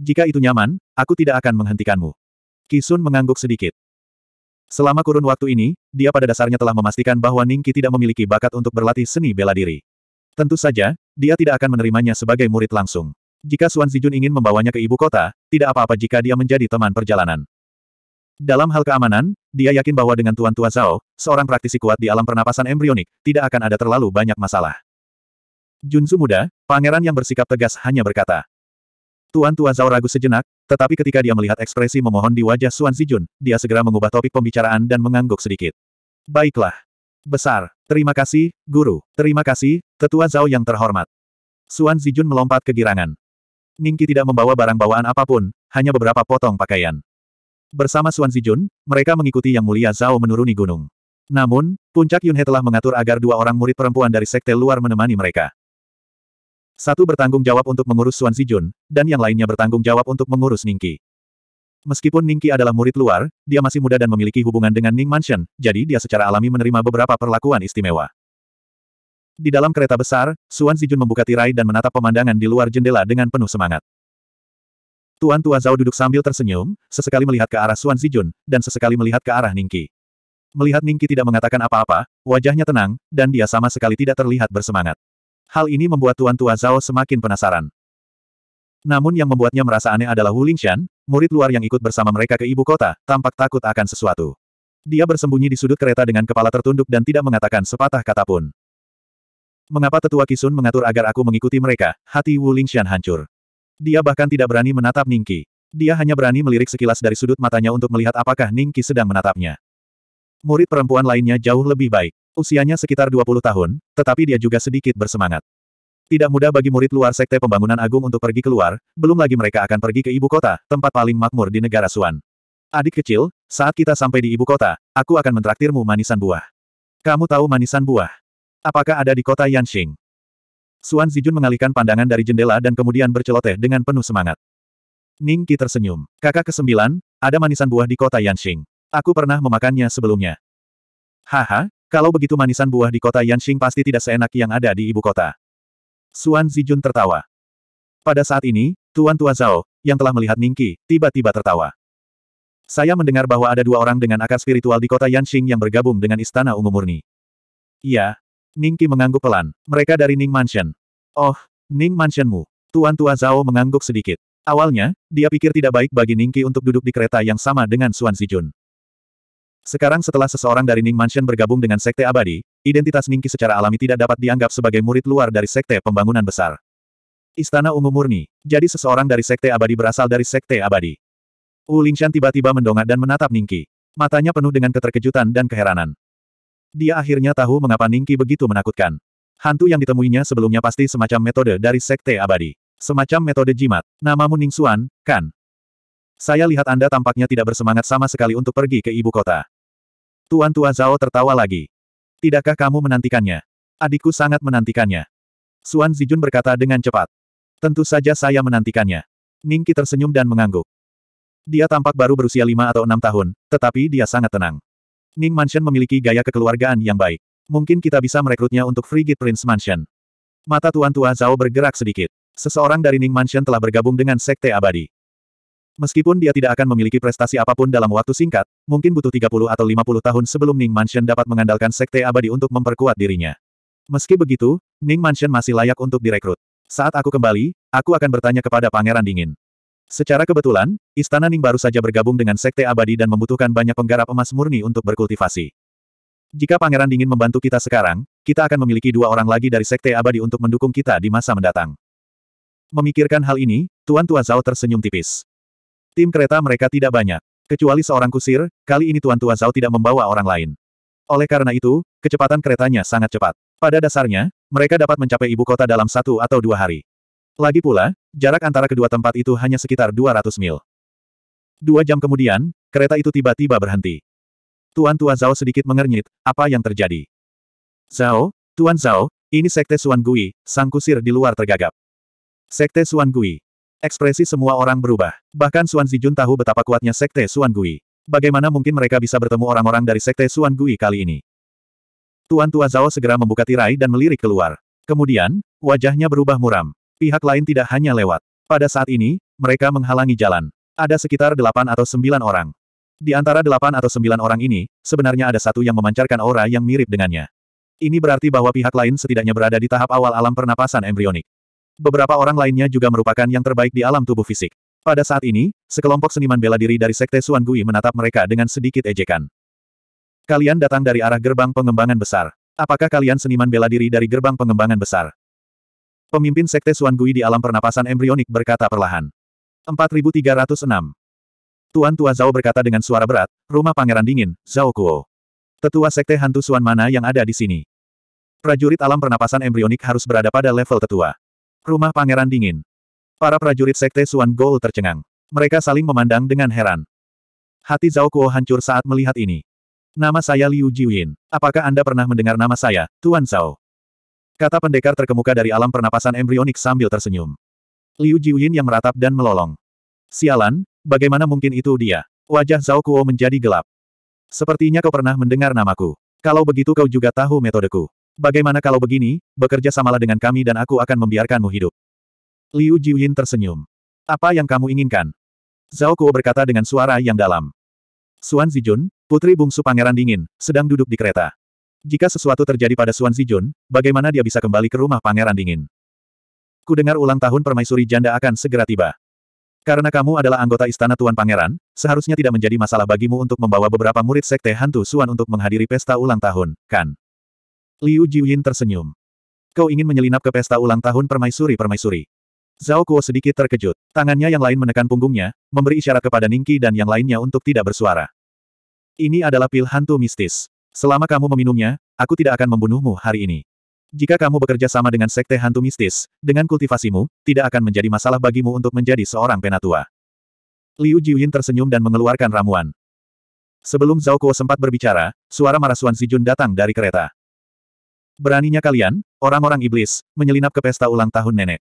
Jika itu nyaman, aku tidak akan menghentikanmu. Kisun mengangguk sedikit. Selama kurun waktu ini, dia pada dasarnya telah memastikan bahwa Ningki tidak memiliki bakat untuk berlatih seni bela diri. Tentu saja, dia tidak akan menerimanya sebagai murid langsung. Jika Suan Zijun ingin membawanya ke ibu kota, tidak apa-apa jika dia menjadi teman perjalanan. Dalam hal keamanan, dia yakin bahwa dengan Tuan Tua Zhao, seorang praktisi kuat di alam pernapasan embrionik, tidak akan ada terlalu banyak masalah. Junzu muda, pangeran yang bersikap tegas hanya berkata, Tuan Tuan Zhao ragu sejenak, tetapi ketika dia melihat ekspresi memohon di wajah Xuan Zijun, dia segera mengubah topik pembicaraan dan mengangguk sedikit. Baiklah. Besar. Terima kasih, Guru. Terima kasih, Tetua Zhao yang terhormat. Xuan Zijun melompat kegirangan. Ningki tidak membawa barang bawaan apapun, hanya beberapa potong pakaian. Bersama Xuan Zijun, mereka mengikuti Yang Mulia Zhao menuruni gunung. Namun, puncak Yunhe telah mengatur agar dua orang murid perempuan dari sekte luar menemani mereka. Satu bertanggung jawab untuk mengurus Suan Zijun, dan yang lainnya bertanggung jawab untuk mengurus Ningki. Meskipun Ningki adalah murid luar, dia masih muda dan memiliki hubungan dengan Ning Mansion, jadi dia secara alami menerima beberapa perlakuan istimewa. Di dalam kereta besar, Suan Zijun membuka tirai dan menatap pemandangan di luar jendela dengan penuh semangat. Tuan Tua Zhao duduk sambil tersenyum, sesekali melihat ke arah Suan Zijun, dan sesekali melihat ke arah Ningki. Melihat Ningki tidak mengatakan apa-apa, wajahnya tenang, dan dia sama sekali tidak terlihat bersemangat. Hal ini membuat Tuan Tua Zhao semakin penasaran. Namun yang membuatnya merasa aneh adalah Wu Lingshan, murid luar yang ikut bersama mereka ke ibu kota, tampak takut akan sesuatu. Dia bersembunyi di sudut kereta dengan kepala tertunduk dan tidak mengatakan sepatah kata pun. Mengapa tetua Kisun mengatur agar aku mengikuti mereka? Hati Wu Lingshan hancur. Dia bahkan tidak berani menatap Ningki. Dia hanya berani melirik sekilas dari sudut matanya untuk melihat apakah Ningki sedang menatapnya. Murid perempuan lainnya jauh lebih baik. Usianya sekitar 20 tahun, tetapi dia juga sedikit bersemangat. Tidak mudah bagi murid luar Sekte Pembangunan Agung untuk pergi keluar, belum lagi mereka akan pergi ke ibu kota, tempat paling makmur di negara Suan. Adik kecil, saat kita sampai di ibu kota, aku akan mentraktirmu manisan buah. Kamu tahu manisan buah? Apakah ada di kota Yanxing? Suan Zijun mengalihkan pandangan dari jendela dan kemudian berceloteh dengan penuh semangat. Ning Qi tersenyum. Kakak kesembilan, ada manisan buah di kota Yanxing. Aku pernah memakannya sebelumnya. Haha, kalau begitu manisan buah di kota Yanxing pasti tidak seenak yang ada di ibu kota. Suan Zijun tertawa. Pada saat ini, Tuan Tua Zhao, yang telah melihat Ningki, tiba-tiba tertawa. Saya mendengar bahwa ada dua orang dengan akar spiritual di kota Yanxing yang bergabung dengan Istana Ungu Murni. Iya. Ningki mengangguk pelan. Mereka dari Ning Mansion. Oh, Ning Mansionmu. Tuan Tua Zhao mengangguk sedikit. Awalnya, dia pikir tidak baik bagi Ningki untuk duduk di kereta yang sama dengan Suan Zijun. Sekarang setelah seseorang dari Ning Mansion bergabung dengan Sekte Abadi, identitas Ningki secara alami tidak dapat dianggap sebagai murid luar dari Sekte Pembangunan Besar. Istana Ungu Murni, jadi seseorang dari Sekte Abadi berasal dari Sekte Abadi. Wu Lingshan tiba-tiba mendongak dan menatap Ningki. Matanya penuh dengan keterkejutan dan keheranan. Dia akhirnya tahu mengapa Ningki begitu menakutkan. Hantu yang ditemuinya sebelumnya pasti semacam metode dari Sekte Abadi. Semacam metode jimat. Namamu Ningsuan, kan? Saya lihat Anda tampaknya tidak bersemangat sama sekali untuk pergi ke ibu kota. Tuan Tua Zhao tertawa lagi. Tidakkah kamu menantikannya? Adikku sangat menantikannya. Suan Zijun berkata dengan cepat. Tentu saja saya menantikannya. Ningki tersenyum dan mengangguk. Dia tampak baru berusia lima atau enam tahun, tetapi dia sangat tenang. Ning Mansion memiliki gaya kekeluargaan yang baik. Mungkin kita bisa merekrutnya untuk Frigate Prince Mansion. Mata Tuan Tua Zhao bergerak sedikit. Seseorang dari Ning Mansion telah bergabung dengan Sekte Abadi. Meskipun dia tidak akan memiliki prestasi apapun dalam waktu singkat, mungkin butuh 30 atau 50 tahun sebelum Ning Mansion dapat mengandalkan sekte abadi untuk memperkuat dirinya. Meski begitu, Ning Mansion masih layak untuk direkrut. Saat aku kembali, aku akan bertanya kepada Pangeran Dingin. Secara kebetulan, Istana Ning baru saja bergabung dengan sekte abadi dan membutuhkan banyak penggarap emas murni untuk berkultivasi. Jika Pangeran Dingin membantu kita sekarang, kita akan memiliki dua orang lagi dari sekte abadi untuk mendukung kita di masa mendatang. Memikirkan hal ini, Tuan Tua Zhao tersenyum tipis. Tim kereta mereka tidak banyak. Kecuali seorang kusir, kali ini Tuan Tua Zhao tidak membawa orang lain. Oleh karena itu, kecepatan keretanya sangat cepat. Pada dasarnya, mereka dapat mencapai ibu kota dalam satu atau dua hari. Lagi pula, jarak antara kedua tempat itu hanya sekitar 200 mil. Dua jam kemudian, kereta itu tiba-tiba berhenti. Tuan Tua Zhao sedikit mengernyit, apa yang terjadi? Zhao, Tuan Zhao, ini Sekte Suan Gui, sang kusir di luar tergagap. Sekte Suan Gui, Ekspresi semua orang berubah. Bahkan Suan Zijun tahu betapa kuatnya Sekte Xuan Gui. Bagaimana mungkin mereka bisa bertemu orang-orang dari Sekte Xuan Gui kali ini? Tuan Tua Zhao segera membuka tirai dan melirik keluar. Kemudian, wajahnya berubah muram. Pihak lain tidak hanya lewat. Pada saat ini, mereka menghalangi jalan. Ada sekitar delapan atau sembilan orang. Di antara delapan atau sembilan orang ini, sebenarnya ada satu yang memancarkan aura yang mirip dengannya. Ini berarti bahwa pihak lain setidaknya berada di tahap awal alam pernapasan embrionik. Beberapa orang lainnya juga merupakan yang terbaik di alam tubuh fisik. Pada saat ini, sekelompok seniman bela diri dari Sekte Suan Gui menatap mereka dengan sedikit ejekan. Kalian datang dari arah gerbang pengembangan besar. Apakah kalian seniman bela diri dari gerbang pengembangan besar? Pemimpin Sekte Suan Gui di alam pernapasan embrionik berkata perlahan. 4306. Tuan Tua Zhao berkata dengan suara berat, rumah pangeran dingin, Zhao Kuo. Tetua Sekte Hantu Suan mana yang ada di sini? Prajurit alam pernapasan embrionik harus berada pada level tetua. Rumah Pangeran Dingin. Para prajurit Sekte Suan Gol tercengang. Mereka saling memandang dengan heran. Hati Zhao Kuo hancur saat melihat ini. Nama saya Liu Jiuyin. Apakah Anda pernah mendengar nama saya, Tuan Zhao? Kata pendekar terkemuka dari alam pernapasan embrionik sambil tersenyum. Liu Jiuyin yang meratap dan melolong. Sialan, bagaimana mungkin itu dia? Wajah Zhao Kuo menjadi gelap. Sepertinya kau pernah mendengar namaku. Kalau begitu kau juga tahu metodeku. Bagaimana kalau begini, bekerja samalah dengan kami dan aku akan membiarkanmu hidup. Liu Jiuyin tersenyum. Apa yang kamu inginkan? Zhao Kuo berkata dengan suara yang dalam. Suan Zijun, putri bungsu Pangeran Dingin, sedang duduk di kereta. Jika sesuatu terjadi pada Suan Zijun, bagaimana dia bisa kembali ke rumah Pangeran Dingin? Ku dengar ulang tahun permaisuri janda akan segera tiba. Karena kamu adalah anggota istana Tuan Pangeran, seharusnya tidak menjadi masalah bagimu untuk membawa beberapa murid sekte hantu Suan untuk menghadiri pesta ulang tahun, kan? Liu Jiuyin tersenyum. Kau ingin menyelinap ke pesta ulang tahun permaisuri-permaisuri. Zhao Kuo sedikit terkejut. Tangannya yang lain menekan punggungnya, memberi isyarat kepada Ningki dan yang lainnya untuk tidak bersuara. Ini adalah pil hantu mistis. Selama kamu meminumnya, aku tidak akan membunuhmu hari ini. Jika kamu bekerja sama dengan sekte hantu mistis, dengan kultivasimu, tidak akan menjadi masalah bagimu untuk menjadi seorang penatua. Liu Jiuyin tersenyum dan mengeluarkan ramuan. Sebelum Zhao Kuo sempat berbicara, suara Marasuan Xuan Zijun datang dari kereta. Beraninya kalian, orang-orang iblis, menyelinap ke pesta ulang tahun nenek.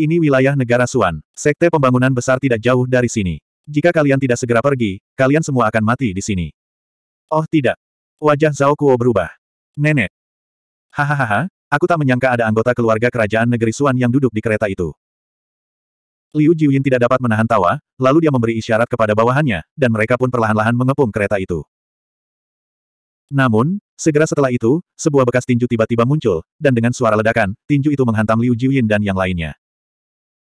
Ini wilayah negara Suan, sekte pembangunan besar tidak jauh dari sini. Jika kalian tidak segera pergi, kalian semua akan mati di sini. Oh tidak. Wajah Zhao Kuo berubah. Nenek. Hahaha, aku tak menyangka ada anggota keluarga kerajaan negeri Suan yang duduk di kereta itu. Liu Jiuyin tidak dapat menahan tawa, lalu dia memberi isyarat kepada bawahannya, dan mereka pun perlahan-lahan mengepung kereta itu. Namun, segera setelah itu, sebuah bekas tinju tiba-tiba muncul, dan dengan suara ledakan, tinju itu menghantam Liu Jiuyin dan yang lainnya.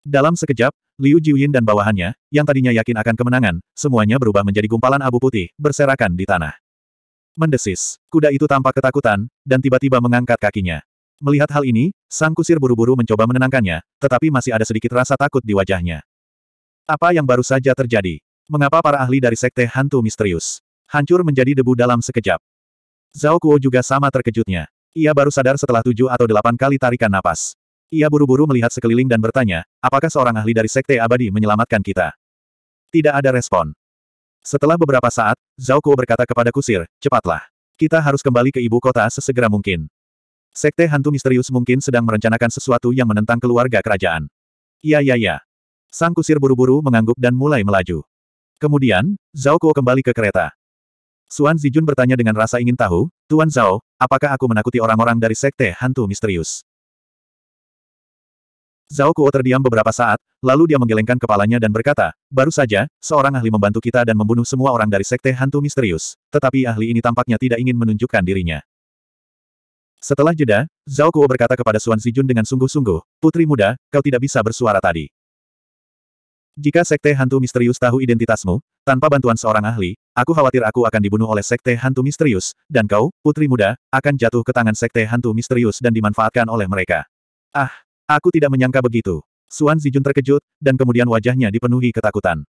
Dalam sekejap, Liu Jiuyin dan bawahannya, yang tadinya yakin akan kemenangan, semuanya berubah menjadi gumpalan abu putih, berserakan di tanah. Mendesis, kuda itu tampak ketakutan, dan tiba-tiba mengangkat kakinya. Melihat hal ini, sang kusir buru-buru mencoba menenangkannya, tetapi masih ada sedikit rasa takut di wajahnya. Apa yang baru saja terjadi? Mengapa para ahli dari Sekte Hantu Misterius hancur menjadi debu dalam sekejap? Zhao Kuo juga sama terkejutnya. Ia baru sadar setelah tujuh atau delapan kali tarikan napas. Ia buru-buru melihat sekeliling dan bertanya, apakah seorang ahli dari Sekte Abadi menyelamatkan kita? Tidak ada respon. Setelah beberapa saat, Zhao Kuo berkata kepada Kusir, cepatlah. Kita harus kembali ke ibu kota sesegera mungkin. Sekte hantu misterius mungkin sedang merencanakan sesuatu yang menentang keluarga kerajaan. Ya ya ya. Sang kusir buru-buru mengangguk dan mulai melaju. Kemudian, Zhao Kuo kembali ke kereta. Suan Zijun bertanya dengan rasa ingin tahu, Tuan Zhao, apakah aku menakuti orang-orang dari sekte hantu misterius? Zhao Kuo terdiam beberapa saat, lalu dia menggelengkan kepalanya dan berkata, baru saja, seorang ahli membantu kita dan membunuh semua orang dari sekte hantu misterius, tetapi ahli ini tampaknya tidak ingin menunjukkan dirinya. Setelah jeda, Zhao Kuo berkata kepada Suan Zijun dengan sungguh-sungguh, Putri muda, kau tidak bisa bersuara tadi. Jika sekte hantu misterius tahu identitasmu, tanpa bantuan seorang ahli, aku khawatir aku akan dibunuh oleh sekte hantu misterius, dan kau, putri muda, akan jatuh ke tangan sekte hantu misterius dan dimanfaatkan oleh mereka. Ah, aku tidak menyangka begitu. Suan Zijun terkejut, dan kemudian wajahnya dipenuhi ketakutan.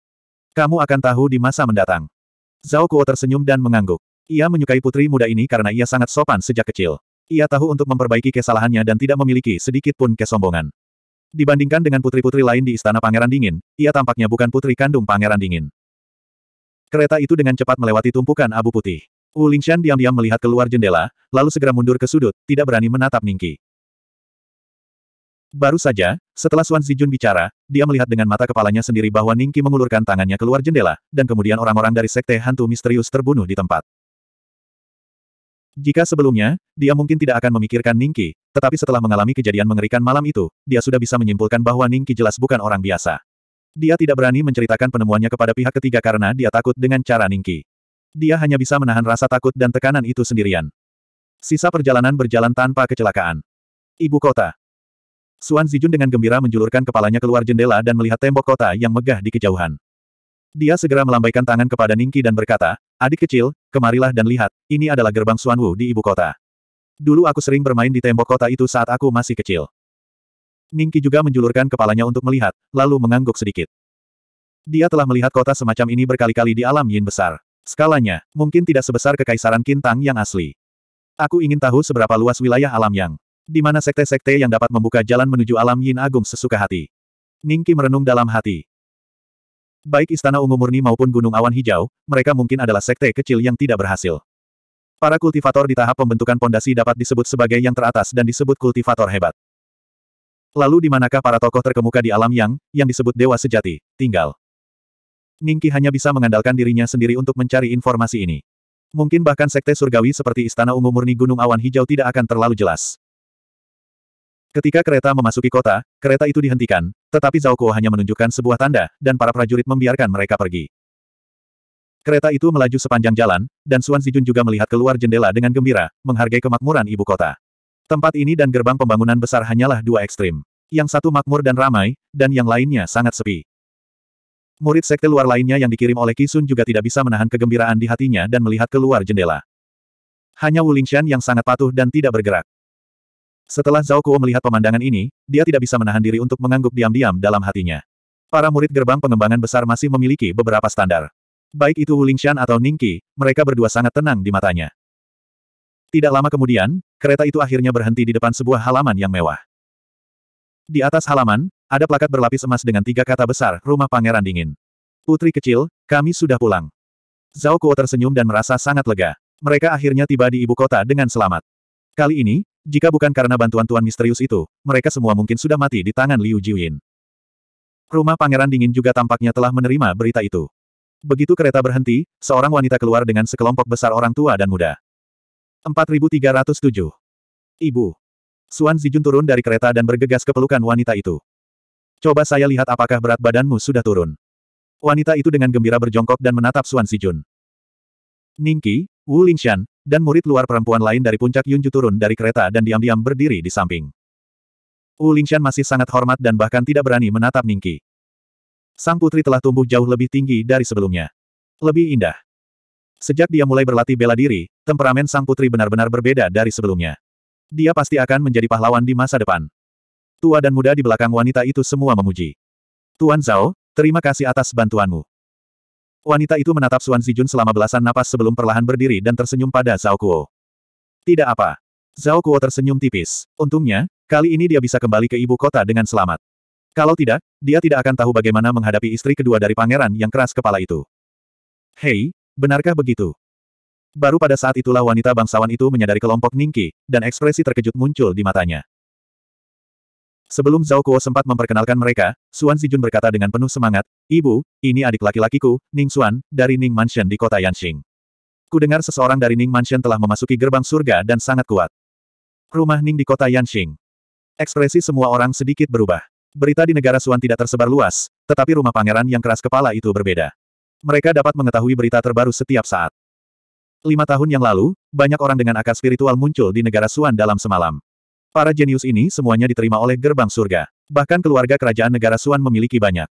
Kamu akan tahu di masa mendatang. Zhao Kuo tersenyum dan mengangguk. Ia menyukai putri muda ini karena ia sangat sopan sejak kecil. Ia tahu untuk memperbaiki kesalahannya dan tidak memiliki sedikit pun kesombongan. Dibandingkan dengan putri-putri lain di Istana Pangeran Dingin, ia tampaknya bukan putri kandung Pangeran Dingin. Kereta itu dengan cepat melewati tumpukan abu putih. Wu Lingshan diam-diam melihat keluar jendela, lalu segera mundur ke sudut, tidak berani menatap Ningki. Baru saja, setelah Suan Zijun bicara, dia melihat dengan mata kepalanya sendiri bahwa Ningki mengulurkan tangannya keluar jendela, dan kemudian orang-orang dari Sekte Hantu Misterius terbunuh di tempat. Jika sebelumnya, dia mungkin tidak akan memikirkan Ningki, tetapi setelah mengalami kejadian mengerikan malam itu, dia sudah bisa menyimpulkan bahwa Ningki jelas bukan orang biasa. Dia tidak berani menceritakan penemuannya kepada pihak ketiga karena dia takut dengan cara Ningki. Dia hanya bisa menahan rasa takut dan tekanan itu sendirian. Sisa perjalanan berjalan tanpa kecelakaan. Ibu kota. Suan Zijun dengan gembira menjulurkan kepalanya keluar jendela dan melihat tembok kota yang megah di kejauhan. Dia segera melambaikan tangan kepada Ningki dan berkata, Adik kecil, kemarilah dan lihat, ini adalah gerbang Suanwu di ibu kota. Dulu aku sering bermain di tembok kota itu saat aku masih kecil. Ningki juga menjulurkan kepalanya untuk melihat, lalu mengangguk sedikit. Dia telah melihat kota semacam ini berkali-kali di alam Yin besar. Skalanya, mungkin tidak sebesar kekaisaran Kintang yang asli. Aku ingin tahu seberapa luas wilayah alam yang, di mana sekte-sekte yang dapat membuka jalan menuju alam Yin Agung sesuka hati. Ningki merenung dalam hati. Baik Istana Ungu Murni maupun Gunung Awan Hijau, mereka mungkin adalah sekte kecil yang tidak berhasil. Para kultivator di tahap pembentukan pondasi dapat disebut sebagai yang teratas dan disebut kultivator hebat. Lalu di manakah para tokoh terkemuka di alam yang, yang disebut dewa sejati, tinggal? Ningki hanya bisa mengandalkan dirinya sendiri untuk mencari informasi ini. Mungkin bahkan sekte surgawi seperti Istana Ungu Murni Gunung Awan Hijau tidak akan terlalu jelas. Ketika kereta memasuki kota, kereta itu dihentikan, tetapi Zhao Kuo hanya menunjukkan sebuah tanda, dan para prajurit membiarkan mereka pergi. Kereta itu melaju sepanjang jalan, dan Suan Zijun juga melihat keluar jendela dengan gembira, menghargai kemakmuran ibu kota. Tempat ini dan gerbang pembangunan besar hanyalah dua ekstrim. Yang satu makmur dan ramai, dan yang lainnya sangat sepi. Murid sekte luar lainnya yang dikirim oleh Kisun juga tidak bisa menahan kegembiraan di hatinya dan melihat keluar jendela. Hanya Wu Lingxian yang sangat patuh dan tidak bergerak. Setelah Zhao Kuo melihat pemandangan ini, dia tidak bisa menahan diri untuk mengangguk diam-diam dalam hatinya. Para murid gerbang pengembangan besar masih memiliki beberapa standar. Baik itu Wu Lingshan atau Ningqi, mereka berdua sangat tenang di matanya. Tidak lama kemudian, kereta itu akhirnya berhenti di depan sebuah halaman yang mewah. Di atas halaman, ada plakat berlapis emas dengan tiga kata besar, Rumah Pangeran Dingin. Putri kecil, kami sudah pulang. Zhao Kuo tersenyum dan merasa sangat lega. Mereka akhirnya tiba di ibu kota dengan selamat. Kali ini, jika bukan karena bantuan tuan misterius itu, mereka semua mungkin sudah mati di tangan Liu Jiuyin. Rumah Pangeran Dingin juga tampaknya telah menerima berita itu. Begitu kereta berhenti, seorang wanita keluar dengan sekelompok besar orang tua dan muda. 4307. Ibu. Suan Zijun turun dari kereta dan bergegas ke pelukan wanita itu. Coba saya lihat apakah berat badanmu sudah turun. Wanita itu dengan gembira berjongkok dan menatap Suan Zijun. Ningki, Wu Lingshan, dan murid luar perempuan lain dari puncak Yunju turun dari kereta dan diam-diam berdiri di samping. Wu Lingshan masih sangat hormat dan bahkan tidak berani menatap Ningki. Sang putri telah tumbuh jauh lebih tinggi dari sebelumnya. Lebih indah. Sejak dia mulai berlatih bela diri, temperamen sang putri benar-benar berbeda dari sebelumnya. Dia pasti akan menjadi pahlawan di masa depan. Tua dan muda di belakang wanita itu semua memuji. Tuan Zhao, terima kasih atas bantuanmu. Wanita itu menatap Suan Zijun selama belasan napas sebelum perlahan berdiri dan tersenyum pada Zhao Kuo. Tidak apa. Zhao Kuo tersenyum tipis. Untungnya, kali ini dia bisa kembali ke ibu kota dengan selamat. Kalau tidak, dia tidak akan tahu bagaimana menghadapi istri kedua dari pangeran yang keras kepala itu. Hei, benarkah begitu? Baru pada saat itulah wanita bangsawan itu menyadari kelompok Ningki, dan ekspresi terkejut muncul di matanya. Sebelum Zhao Kuo sempat memperkenalkan mereka, Suan Zijun berkata dengan penuh semangat, Ibu, ini adik laki-lakiku, Ning Suan, dari Ning Mansion di kota Yanxing. Kudengar seseorang dari Ning Mansion telah memasuki gerbang surga dan sangat kuat. Rumah Ning di kota Yanxing. Ekspresi semua orang sedikit berubah. Berita di negara Suan tidak tersebar luas, tetapi rumah pangeran yang keras kepala itu berbeda. Mereka dapat mengetahui berita terbaru setiap saat. Lima tahun yang lalu, banyak orang dengan akar spiritual muncul di negara Suan dalam semalam. Para jenius ini semuanya diterima oleh gerbang surga. Bahkan keluarga kerajaan negara Suan memiliki banyak.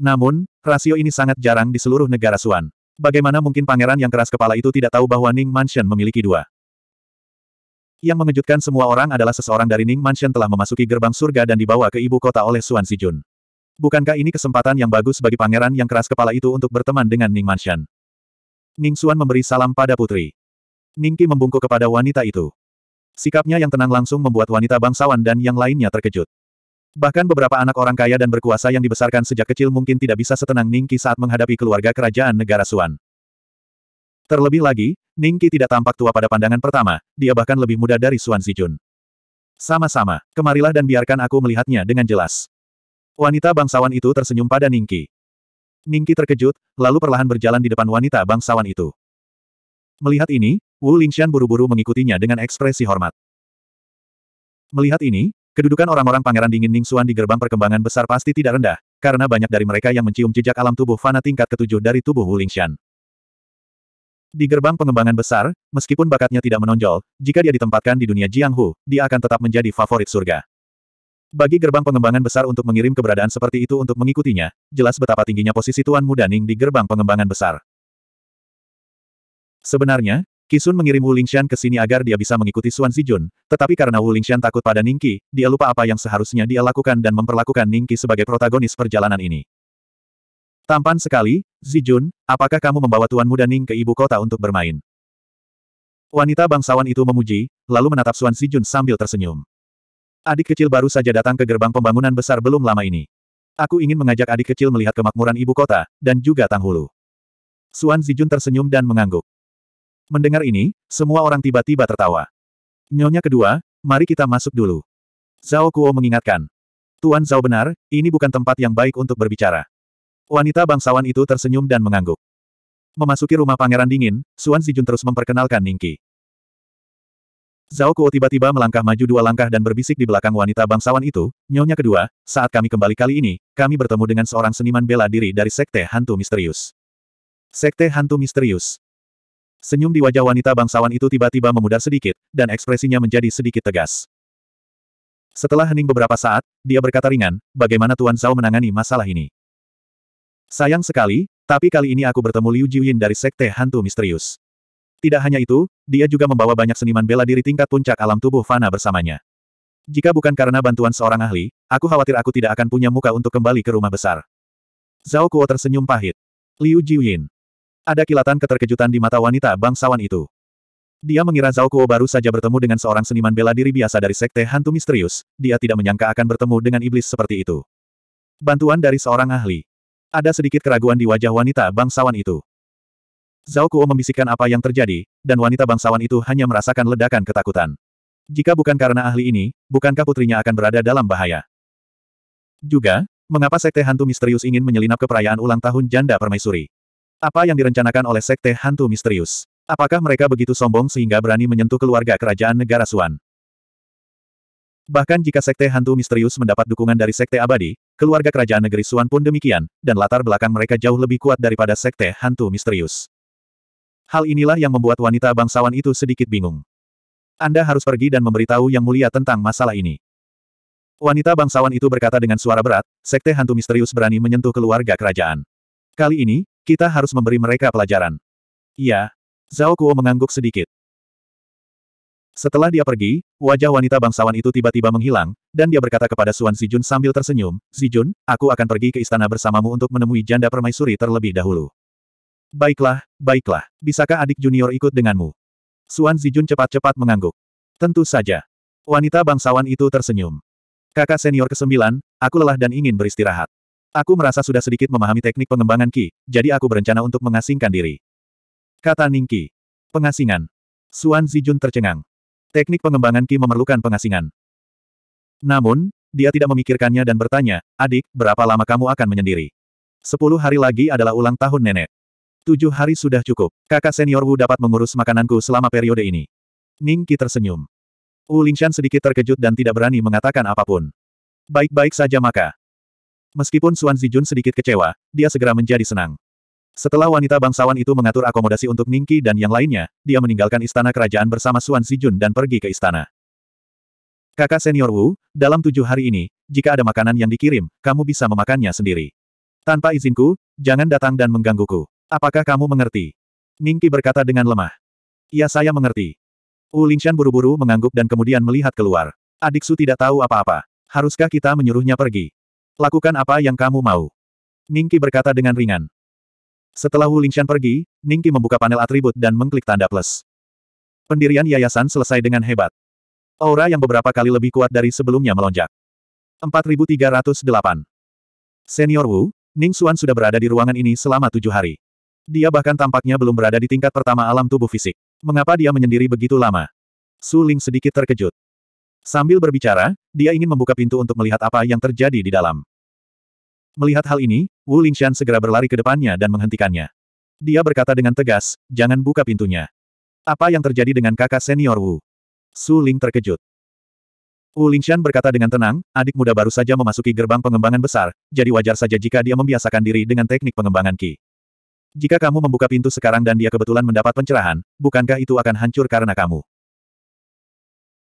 Namun, rasio ini sangat jarang di seluruh negara Suan. Bagaimana mungkin pangeran yang keras kepala itu tidak tahu bahwa Ning Mansion memiliki dua? Yang mengejutkan semua orang adalah seseorang dari Ning Mansion telah memasuki gerbang surga dan dibawa ke ibu kota oleh Suan Sijun. Bukankah ini kesempatan yang bagus bagi pangeran yang keras kepala itu untuk berteman dengan Ning Mansion? Ning Suan memberi salam pada putri. Ning Ningki membungkuk kepada wanita itu. Sikapnya yang tenang langsung membuat wanita bangsawan dan yang lainnya terkejut. Bahkan beberapa anak orang kaya dan berkuasa yang dibesarkan sejak kecil mungkin tidak bisa setenang Ningki saat menghadapi keluarga kerajaan negara Suan. Terlebih lagi, Ningki tidak tampak tua pada pandangan pertama, dia bahkan lebih muda dari Suan Zijun. Sama-sama, kemarilah dan biarkan aku melihatnya dengan jelas. Wanita bangsawan itu tersenyum pada Ningki. Ningki terkejut, lalu perlahan berjalan di depan wanita bangsawan itu. Melihat ini, Wu Lingxian buru-buru mengikutinya dengan ekspresi hormat. Melihat ini, kedudukan orang-orang Pangeran Dingin Ning Xuan di gerbang perkembangan besar pasti tidak rendah, karena banyak dari mereka yang mencium jejak alam tubuh fana tingkat ketujuh dari tubuh Wu Lingxian. Di gerbang pengembangan besar, meskipun bakatnya tidak menonjol, jika dia ditempatkan di dunia Jianghu, dia akan tetap menjadi favorit surga. Bagi gerbang pengembangan besar untuk mengirim keberadaan seperti itu untuk mengikutinya, jelas betapa tingginya posisi Tuan Muda Ning di gerbang pengembangan besar. Sebenarnya, Kisun mengirim Wu Lingshan ke sini agar dia bisa mengikuti Xuan Zijun, tetapi karena Wu Lingshan takut pada Ningqi, dia lupa apa yang seharusnya dia lakukan dan memperlakukan Ningqi sebagai protagonis perjalanan ini. Tampan sekali, Zijun, apakah kamu membawa Tuan Muda Ning ke ibu kota untuk bermain? Wanita bangsawan itu memuji, lalu menatap Xuan Zijun sambil tersenyum. Adik kecil baru saja datang ke gerbang pembangunan besar belum lama ini. Aku ingin mengajak adik kecil melihat kemakmuran ibu kota, dan juga Tanghulu. Xuan Zijun tersenyum dan mengangguk. Mendengar ini, semua orang tiba-tiba tertawa. Nyonya kedua, mari kita masuk dulu. Zhao Kuo mengingatkan. Tuan Zhao benar, ini bukan tempat yang baik untuk berbicara. Wanita bangsawan itu tersenyum dan mengangguk. Memasuki rumah pangeran dingin, Xuan Zijun terus memperkenalkan Ningki. Zhao Kuo tiba-tiba melangkah maju dua langkah dan berbisik di belakang wanita bangsawan itu, Nyonya kedua, saat kami kembali kali ini, kami bertemu dengan seorang seniman bela diri dari Sekte Hantu Misterius. Sekte Hantu Misterius. Senyum di wajah wanita bangsawan itu tiba-tiba memudar sedikit, dan ekspresinya menjadi sedikit tegas. Setelah hening beberapa saat, dia berkata ringan, bagaimana Tuan Zhao menangani masalah ini? Sayang sekali, tapi kali ini aku bertemu Liu Jiuyin dari Sekte Hantu Misterius. Tidak hanya itu, dia juga membawa banyak seniman bela diri tingkat puncak alam tubuh Fana bersamanya. Jika bukan karena bantuan seorang ahli, aku khawatir aku tidak akan punya muka untuk kembali ke rumah besar. Zhao Kuo tersenyum pahit. Liu Jiuyin. Ada kilatan keterkejutan di mata wanita bangsawan itu. Dia mengira Zhao Kuo baru saja bertemu dengan seorang seniman bela diri biasa dari sekte hantu misterius, dia tidak menyangka akan bertemu dengan iblis seperti itu. Bantuan dari seorang ahli. Ada sedikit keraguan di wajah wanita bangsawan itu. Zhao Kuo membisikkan apa yang terjadi, dan wanita bangsawan itu hanya merasakan ledakan ketakutan. Jika bukan karena ahli ini, bukankah putrinya akan berada dalam bahaya? Juga, mengapa sekte hantu misterius ingin menyelinap ke perayaan ulang tahun janda permaisuri? Apa yang direncanakan oleh Sekte Hantu Misterius? Apakah mereka begitu sombong sehingga berani menyentuh keluarga kerajaan negara Suan? Bahkan jika Sekte Hantu Misterius mendapat dukungan dari Sekte Abadi, keluarga kerajaan negeri Suan pun demikian, dan latar belakang mereka jauh lebih kuat daripada Sekte Hantu Misterius. Hal inilah yang membuat wanita bangsawan itu sedikit bingung. Anda harus pergi dan memberitahu Yang Mulia tentang masalah ini. Wanita bangsawan itu berkata dengan suara berat, Sekte Hantu Misterius berani menyentuh keluarga kerajaan. Kali ini, kita harus memberi mereka pelajaran. Iya. Zhao Kuo mengangguk sedikit. Setelah dia pergi, wajah wanita bangsawan itu tiba-tiba menghilang, dan dia berkata kepada Suan Zijun sambil tersenyum, Zijun, aku akan pergi ke istana bersamamu untuk menemui janda permaisuri terlebih dahulu. Baiklah, baiklah, bisakah adik junior ikut denganmu? Suan Zijun cepat-cepat mengangguk. Tentu saja. Wanita bangsawan itu tersenyum. Kakak senior ke-9, aku lelah dan ingin beristirahat. Aku merasa sudah sedikit memahami teknik pengembangan Ki, jadi aku berencana untuk mengasingkan diri. Kata Ning Ningki. Pengasingan. Suan Zijun tercengang. Teknik pengembangan Ki memerlukan pengasingan. Namun, dia tidak memikirkannya dan bertanya, adik, berapa lama kamu akan menyendiri? Sepuluh hari lagi adalah ulang tahun nenek. Tujuh hari sudah cukup. Kakak senior Wu dapat mengurus makananku selama periode ini. Ning Ningki tersenyum. Wu Lingshan sedikit terkejut dan tidak berani mengatakan apapun. Baik-baik saja maka. Meskipun Suan Zijun sedikit kecewa, dia segera menjadi senang. Setelah wanita bangsawan itu mengatur akomodasi untuk Ningki dan yang lainnya, dia meninggalkan istana kerajaan bersama Suan Zijun dan pergi ke istana. Kakak senior Wu, dalam tujuh hari ini, jika ada makanan yang dikirim, kamu bisa memakannya sendiri. Tanpa izinku, jangan datang dan menggangguku. Apakah kamu mengerti? Ningki berkata dengan lemah. Ya saya mengerti. Wu Lingshan buru-buru mengangguk dan kemudian melihat keluar. Adik Su tidak tahu apa-apa. Haruskah kita menyuruhnya pergi? Lakukan apa yang kamu mau. Ningki berkata dengan ringan. Setelah Wu Lingshan pergi, Ningki membuka panel atribut dan mengklik tanda plus. Pendirian yayasan selesai dengan hebat. Aura yang beberapa kali lebih kuat dari sebelumnya melonjak. 4308. Senior Wu, Ning Xuan sudah berada di ruangan ini selama tujuh hari. Dia bahkan tampaknya belum berada di tingkat pertama alam tubuh fisik. Mengapa dia menyendiri begitu lama? Su Ling sedikit terkejut. Sambil berbicara, dia ingin membuka pintu untuk melihat apa yang terjadi di dalam. Melihat hal ini, Wu Lingshan segera berlari ke depannya dan menghentikannya. Dia berkata dengan tegas, jangan buka pintunya. Apa yang terjadi dengan kakak senior Wu? Su Ling terkejut. Wu Lingshan berkata dengan tenang, adik muda baru saja memasuki gerbang pengembangan besar, jadi wajar saja jika dia membiasakan diri dengan teknik pengembangan Qi. Jika kamu membuka pintu sekarang dan dia kebetulan mendapat pencerahan, bukankah itu akan hancur karena kamu?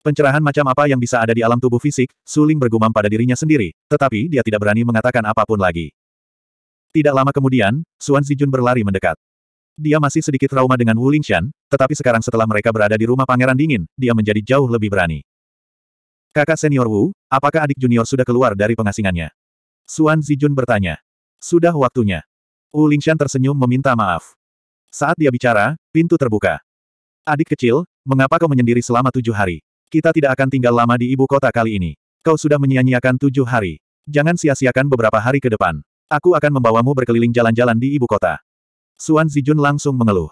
Pencerahan macam apa yang bisa ada di alam tubuh fisik, Suling bergumam pada dirinya sendiri, tetapi dia tidak berani mengatakan apapun lagi. Tidak lama kemudian, Suan Zijun berlari mendekat. Dia masih sedikit trauma dengan Wu Lingshan, tetapi sekarang setelah mereka berada di rumah Pangeran Dingin, dia menjadi jauh lebih berani. Kakak senior Wu, apakah adik junior sudah keluar dari pengasingannya? Suan Zijun bertanya. Sudah waktunya. Wu Lingshan tersenyum meminta maaf. Saat dia bicara, pintu terbuka. Adik kecil, mengapa kau menyendiri selama tujuh hari? Kita tidak akan tinggal lama di ibu kota kali ini. Kau sudah menyia-nyiakan tujuh hari. Jangan sia-siakan beberapa hari ke depan. Aku akan membawamu berkeliling jalan-jalan di ibu kota. Suan Zijun langsung mengeluh.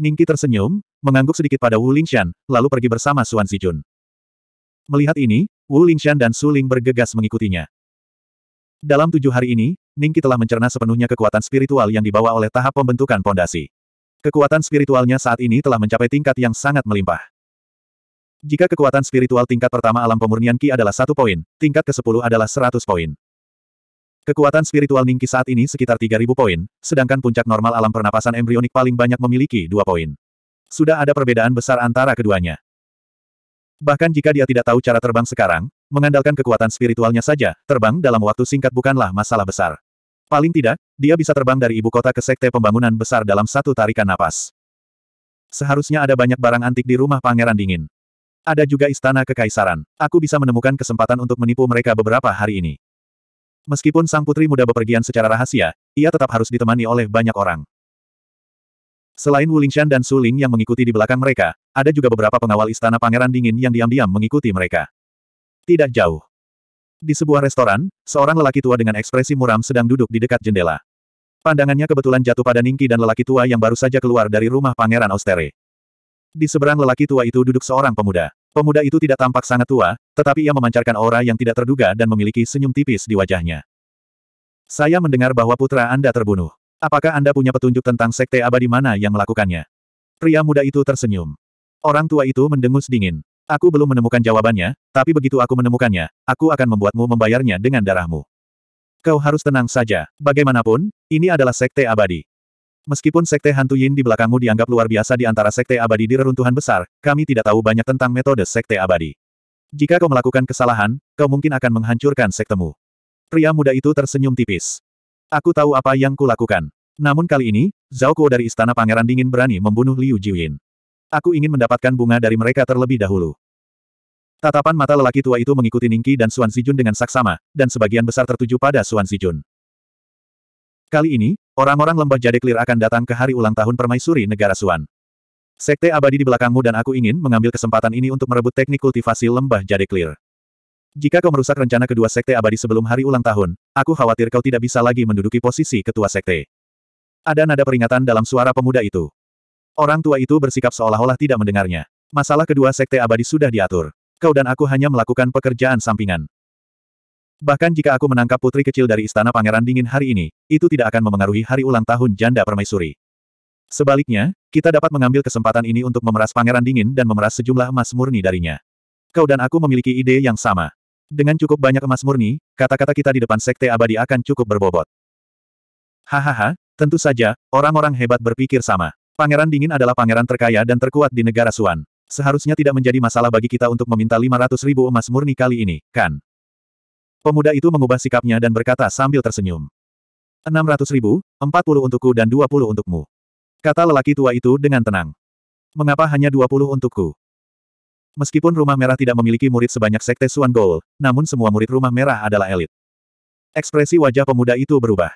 Ningki tersenyum, mengangguk sedikit pada Wu Lingshan, lalu pergi bersama Suan Zijun. Melihat ini, Wu Lingshan dan Su Ling bergegas mengikutinya. Dalam tujuh hari ini, Ningki telah mencerna sepenuhnya kekuatan spiritual yang dibawa oleh tahap pembentukan pondasi. Kekuatan spiritualnya saat ini telah mencapai tingkat yang sangat melimpah. Jika kekuatan spiritual tingkat pertama alam pemurnian Ki adalah satu poin, tingkat ke-10 adalah 100 poin. Kekuatan spiritual Ningki saat ini sekitar 3.000 poin, sedangkan puncak normal alam pernapasan embrionik paling banyak memiliki dua poin. Sudah ada perbedaan besar antara keduanya. Bahkan jika dia tidak tahu cara terbang sekarang, mengandalkan kekuatan spiritualnya saja, terbang dalam waktu singkat bukanlah masalah besar. Paling tidak, dia bisa terbang dari ibu kota ke sekte pembangunan besar dalam satu tarikan napas. Seharusnya ada banyak barang antik di rumah Pangeran Dingin. Ada juga istana kekaisaran. Aku bisa menemukan kesempatan untuk menipu mereka beberapa hari ini. Meskipun sang putri muda bepergian secara rahasia, ia tetap harus ditemani oleh banyak orang. Selain Wu dan Su Ling yang mengikuti di belakang mereka, ada juga beberapa pengawal istana pangeran dingin yang diam-diam mengikuti mereka. Tidak jauh. Di sebuah restoran, seorang lelaki tua dengan ekspresi muram sedang duduk di dekat jendela. Pandangannya kebetulan jatuh pada Ningki dan lelaki tua yang baru saja keluar dari rumah Pangeran Austere. Di seberang lelaki tua itu duduk seorang pemuda. Pemuda itu tidak tampak sangat tua, tetapi ia memancarkan aura yang tidak terduga dan memiliki senyum tipis di wajahnya. Saya mendengar bahwa putra Anda terbunuh. Apakah Anda punya petunjuk tentang sekte abadi mana yang melakukannya? Pria muda itu tersenyum. Orang tua itu mendengus dingin. Aku belum menemukan jawabannya, tapi begitu aku menemukannya, aku akan membuatmu membayarnya dengan darahmu. Kau harus tenang saja. Bagaimanapun, ini adalah sekte abadi. Meskipun sekte hantu Yin di belakangmu dianggap luar biasa di antara sekte abadi di reruntuhan besar, kami tidak tahu banyak tentang metode sekte abadi. Jika kau melakukan kesalahan, kau mungkin akan menghancurkan sektemu. Pria muda itu tersenyum tipis. Aku tahu apa yang kulakukan. Namun kali ini, Zhao Kuo dari Istana Pangeran Dingin berani membunuh Liu Jiuyin. Aku ingin mendapatkan bunga dari mereka terlebih dahulu. Tatapan mata lelaki tua itu mengikuti Ningqi dan Suan Zijun dengan saksama, dan sebagian besar tertuju pada Suan Zijun. Kali ini, orang-orang lembah Jade Clear akan datang ke hari ulang tahun permaisuri negara Suan. Sekte abadi di belakangmu dan aku ingin mengambil kesempatan ini untuk merebut teknik kultivasi lembah Jade Clear. Jika kau merusak rencana kedua sekte abadi sebelum hari ulang tahun, aku khawatir kau tidak bisa lagi menduduki posisi ketua sekte. Ada nada peringatan dalam suara pemuda itu. Orang tua itu bersikap seolah-olah tidak mendengarnya. Masalah kedua sekte abadi sudah diatur. Kau dan aku hanya melakukan pekerjaan sampingan. Bahkan jika aku menangkap putri kecil dari istana pangeran dingin hari ini, itu tidak akan memengaruhi hari ulang tahun janda permaisuri. Sebaliknya, kita dapat mengambil kesempatan ini untuk memeras pangeran dingin dan memeras sejumlah emas murni darinya. Kau dan aku memiliki ide yang sama. Dengan cukup banyak emas murni, kata-kata kita di depan sekte abadi akan cukup berbobot. Hahaha, tentu saja, orang-orang hebat berpikir sama. Pangeran dingin adalah pangeran terkaya dan terkuat di negara Suan. Seharusnya tidak menjadi masalah bagi kita untuk meminta 500 ribu emas murni kali ini, kan? Pemuda itu mengubah sikapnya dan berkata sambil tersenyum. 600 ribu, 40 untukku dan 20 untukmu. Kata lelaki tua itu dengan tenang. Mengapa hanya 20 untukku? Meskipun Rumah Merah tidak memiliki murid sebanyak Sekte Suan Gol, namun semua murid Rumah Merah adalah elit. Ekspresi wajah pemuda itu berubah.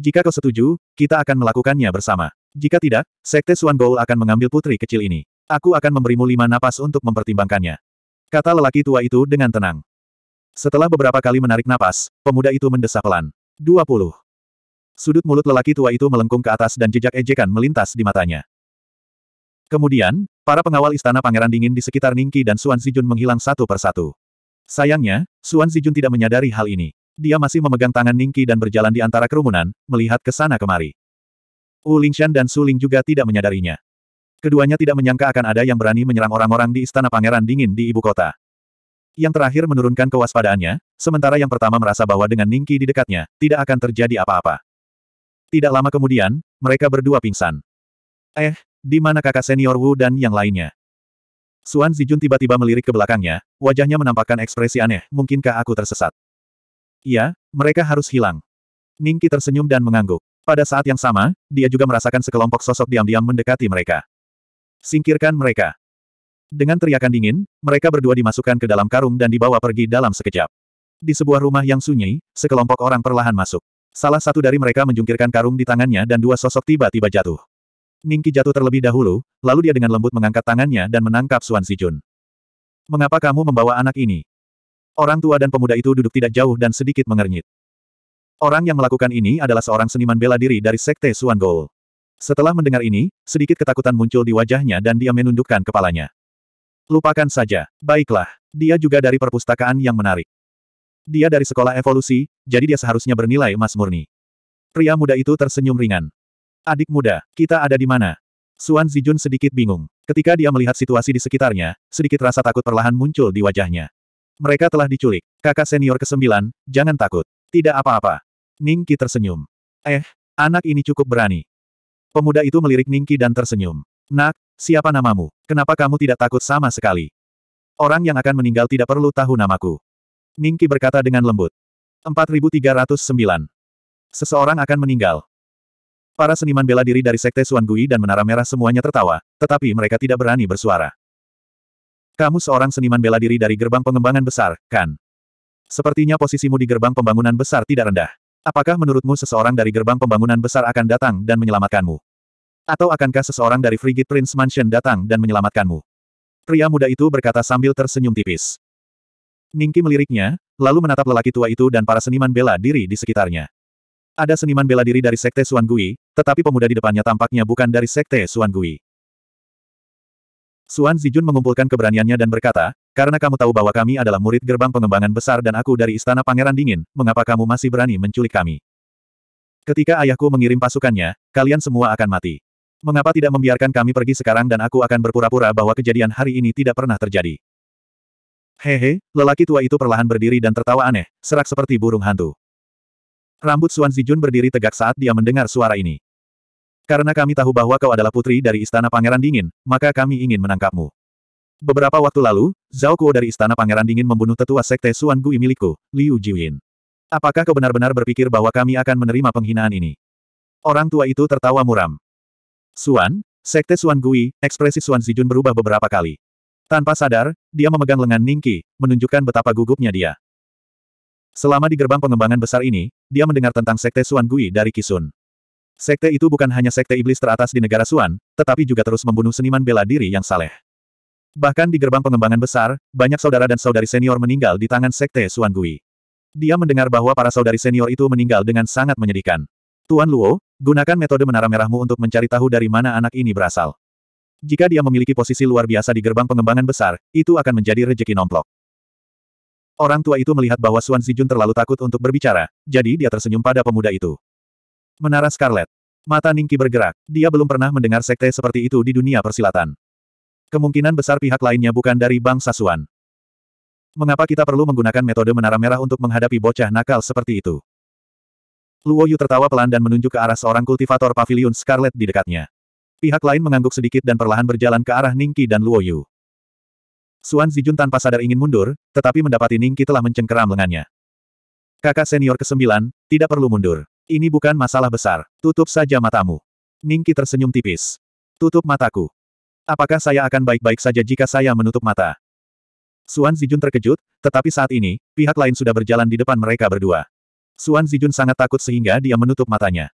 Jika kau setuju, kita akan melakukannya bersama. Jika tidak, Sekte Suan Gol akan mengambil putri kecil ini. Aku akan memberimu lima napas untuk mempertimbangkannya. Kata lelaki tua itu dengan tenang. Setelah beberapa kali menarik napas, pemuda itu mendesah pelan. 20. Sudut mulut lelaki tua itu melengkung ke atas dan jejak ejekan melintas di matanya. Kemudian, para pengawal istana pangeran dingin di sekitar Ningki dan Suan Zijun menghilang satu persatu. Sayangnya, Suan Zijun tidak menyadari hal ini. Dia masih memegang tangan Ningki dan berjalan di antara kerumunan, melihat ke sana kemari. Wu Lingshan dan Su Ling juga tidak menyadarinya. Keduanya tidak menyangka akan ada yang berani menyerang orang-orang di istana pangeran dingin di ibu kota. Yang terakhir menurunkan kewaspadaannya, sementara yang pertama merasa bahwa dengan Ningki di dekatnya, tidak akan terjadi apa-apa. Tidak lama kemudian, mereka berdua pingsan. Eh, di mana kakak senior Wu dan yang lainnya? Suan Zijun tiba-tiba melirik ke belakangnya, wajahnya menampakkan ekspresi aneh, mungkinkah aku tersesat? Iya, mereka harus hilang. Ningki tersenyum dan mengangguk. Pada saat yang sama, dia juga merasakan sekelompok sosok diam-diam mendekati mereka. Singkirkan mereka. Dengan teriakan dingin, mereka berdua dimasukkan ke dalam karung dan dibawa pergi dalam sekejap. Di sebuah rumah yang sunyi, sekelompok orang perlahan masuk. Salah satu dari mereka menjungkirkan karung di tangannya dan dua sosok tiba-tiba jatuh. Ningki jatuh terlebih dahulu, lalu dia dengan lembut mengangkat tangannya dan menangkap Suan Sijun. Mengapa kamu membawa anak ini? Orang tua dan pemuda itu duduk tidak jauh dan sedikit mengernyit. Orang yang melakukan ini adalah seorang seniman bela diri dari Sekte Suan Gol. Setelah mendengar ini, sedikit ketakutan muncul di wajahnya dan dia menundukkan kepalanya. Lupakan saja. Baiklah, dia juga dari perpustakaan yang menarik. Dia dari sekolah evolusi, jadi dia seharusnya bernilai emas murni. Pria muda itu tersenyum ringan. Adik muda, kita ada di mana? Suan Zijun sedikit bingung. Ketika dia melihat situasi di sekitarnya, sedikit rasa takut perlahan muncul di wajahnya. Mereka telah diculik. Kakak senior ke-9, jangan takut. Tidak apa-apa. Ningki tersenyum. Eh, anak ini cukup berani. Pemuda itu melirik Ningki dan tersenyum. Nak, Siapa namamu? Kenapa kamu tidak takut sama sekali? Orang yang akan meninggal tidak perlu tahu namaku. Ningki berkata dengan lembut. 4309. Seseorang akan meninggal. Para seniman bela diri dari Sekte Suan dan Menara Merah semuanya tertawa, tetapi mereka tidak berani bersuara. Kamu seorang seniman bela diri dari gerbang pengembangan besar, kan? Sepertinya posisimu di gerbang pembangunan besar tidak rendah. Apakah menurutmu seseorang dari gerbang pembangunan besar akan datang dan menyelamatkanmu? Atau akankah seseorang dari Frigid Prince Mansion datang dan menyelamatkanmu? Pria muda itu berkata sambil tersenyum tipis. Ningki meliriknya, lalu menatap lelaki tua itu dan para seniman bela diri di sekitarnya. Ada seniman bela diri dari Sekte Suan Gui, tetapi pemuda di depannya tampaknya bukan dari Sekte Suan Gui. Suan Zijun mengumpulkan keberaniannya dan berkata, karena kamu tahu bahwa kami adalah murid gerbang pengembangan besar dan aku dari Istana Pangeran Dingin, mengapa kamu masih berani menculik kami? Ketika ayahku mengirim pasukannya, kalian semua akan mati. Mengapa tidak membiarkan kami pergi sekarang dan aku akan berpura-pura bahwa kejadian hari ini tidak pernah terjadi? Hehe, lelaki tua itu perlahan berdiri dan tertawa aneh, serak seperti burung hantu. Rambut Suan Zijun berdiri tegak saat dia mendengar suara ini. Karena kami tahu bahwa kau adalah putri dari Istana Pangeran Dingin, maka kami ingin menangkapmu. Beberapa waktu lalu, Zhao Kuo dari Istana Pangeran Dingin membunuh tetua Sekte Suan Gui milikku, Liu Jiwin. Apakah kau benar-benar berpikir bahwa kami akan menerima penghinaan ini? Orang tua itu tertawa muram. Suan, Sekte Suan Gui, ekspresi Suan Zijun berubah beberapa kali. Tanpa sadar, dia memegang lengan Ningki, menunjukkan betapa gugupnya dia. Selama di gerbang pengembangan besar ini, dia mendengar tentang Sekte Suan Gui dari Kisun. Sekte itu bukan hanya sekte iblis teratas di negara Suan, tetapi juga terus membunuh seniman bela diri yang saleh. Bahkan di gerbang pengembangan besar, banyak saudara dan saudari senior meninggal di tangan Sekte Suan Gui. Dia mendengar bahwa para saudari senior itu meninggal dengan sangat menyedihkan. Tuan Luo, Gunakan metode menara merahmu untuk mencari tahu dari mana anak ini berasal. Jika dia memiliki posisi luar biasa di gerbang pengembangan besar, itu akan menjadi rejeki nomplok. Orang tua itu melihat bahwa Suan Zijun terlalu takut untuk berbicara, jadi dia tersenyum pada pemuda itu. Menara Scarlet. Mata Ningki bergerak, dia belum pernah mendengar sekte seperti itu di dunia persilatan. Kemungkinan besar pihak lainnya bukan dari bangsa Suan. Mengapa kita perlu menggunakan metode menara merah untuk menghadapi bocah nakal seperti itu? Luo Yu tertawa pelan dan menunjuk ke arah seorang kultivator pavilion Scarlet di dekatnya. Pihak lain mengangguk sedikit dan perlahan berjalan ke arah Ningki dan Luo Yu. Suan Zijun tanpa sadar ingin mundur, tetapi mendapati Ningki telah mencengkeram lengannya. Kakak senior kesembilan, tidak perlu mundur. Ini bukan masalah besar. Tutup saja matamu. Ningki tersenyum tipis. Tutup mataku. Apakah saya akan baik-baik saja jika saya menutup mata? Suan Zijun terkejut, tetapi saat ini, pihak lain sudah berjalan di depan mereka berdua. Suan Zijun sangat takut sehingga dia menutup matanya.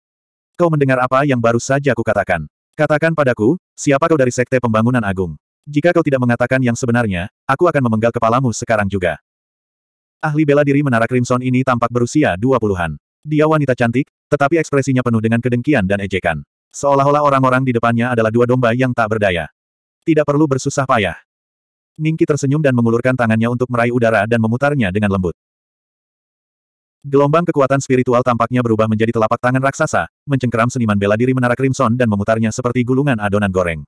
Kau mendengar apa yang baru saja kukatakan. Katakan padaku, siapa kau dari Sekte Pembangunan Agung? Jika kau tidak mengatakan yang sebenarnya, aku akan memenggal kepalamu sekarang juga. Ahli bela diri menara Crimson ini tampak berusia dua puluhan. Dia wanita cantik, tetapi ekspresinya penuh dengan kedengkian dan ejekan. Seolah-olah orang-orang di depannya adalah dua domba yang tak berdaya. Tidak perlu bersusah payah. Ningki tersenyum dan mengulurkan tangannya untuk meraih udara dan memutarnya dengan lembut. Gelombang kekuatan spiritual tampaknya berubah menjadi telapak tangan raksasa, mencengkeram seniman bela diri menara Crimson dan memutarnya seperti gulungan adonan goreng.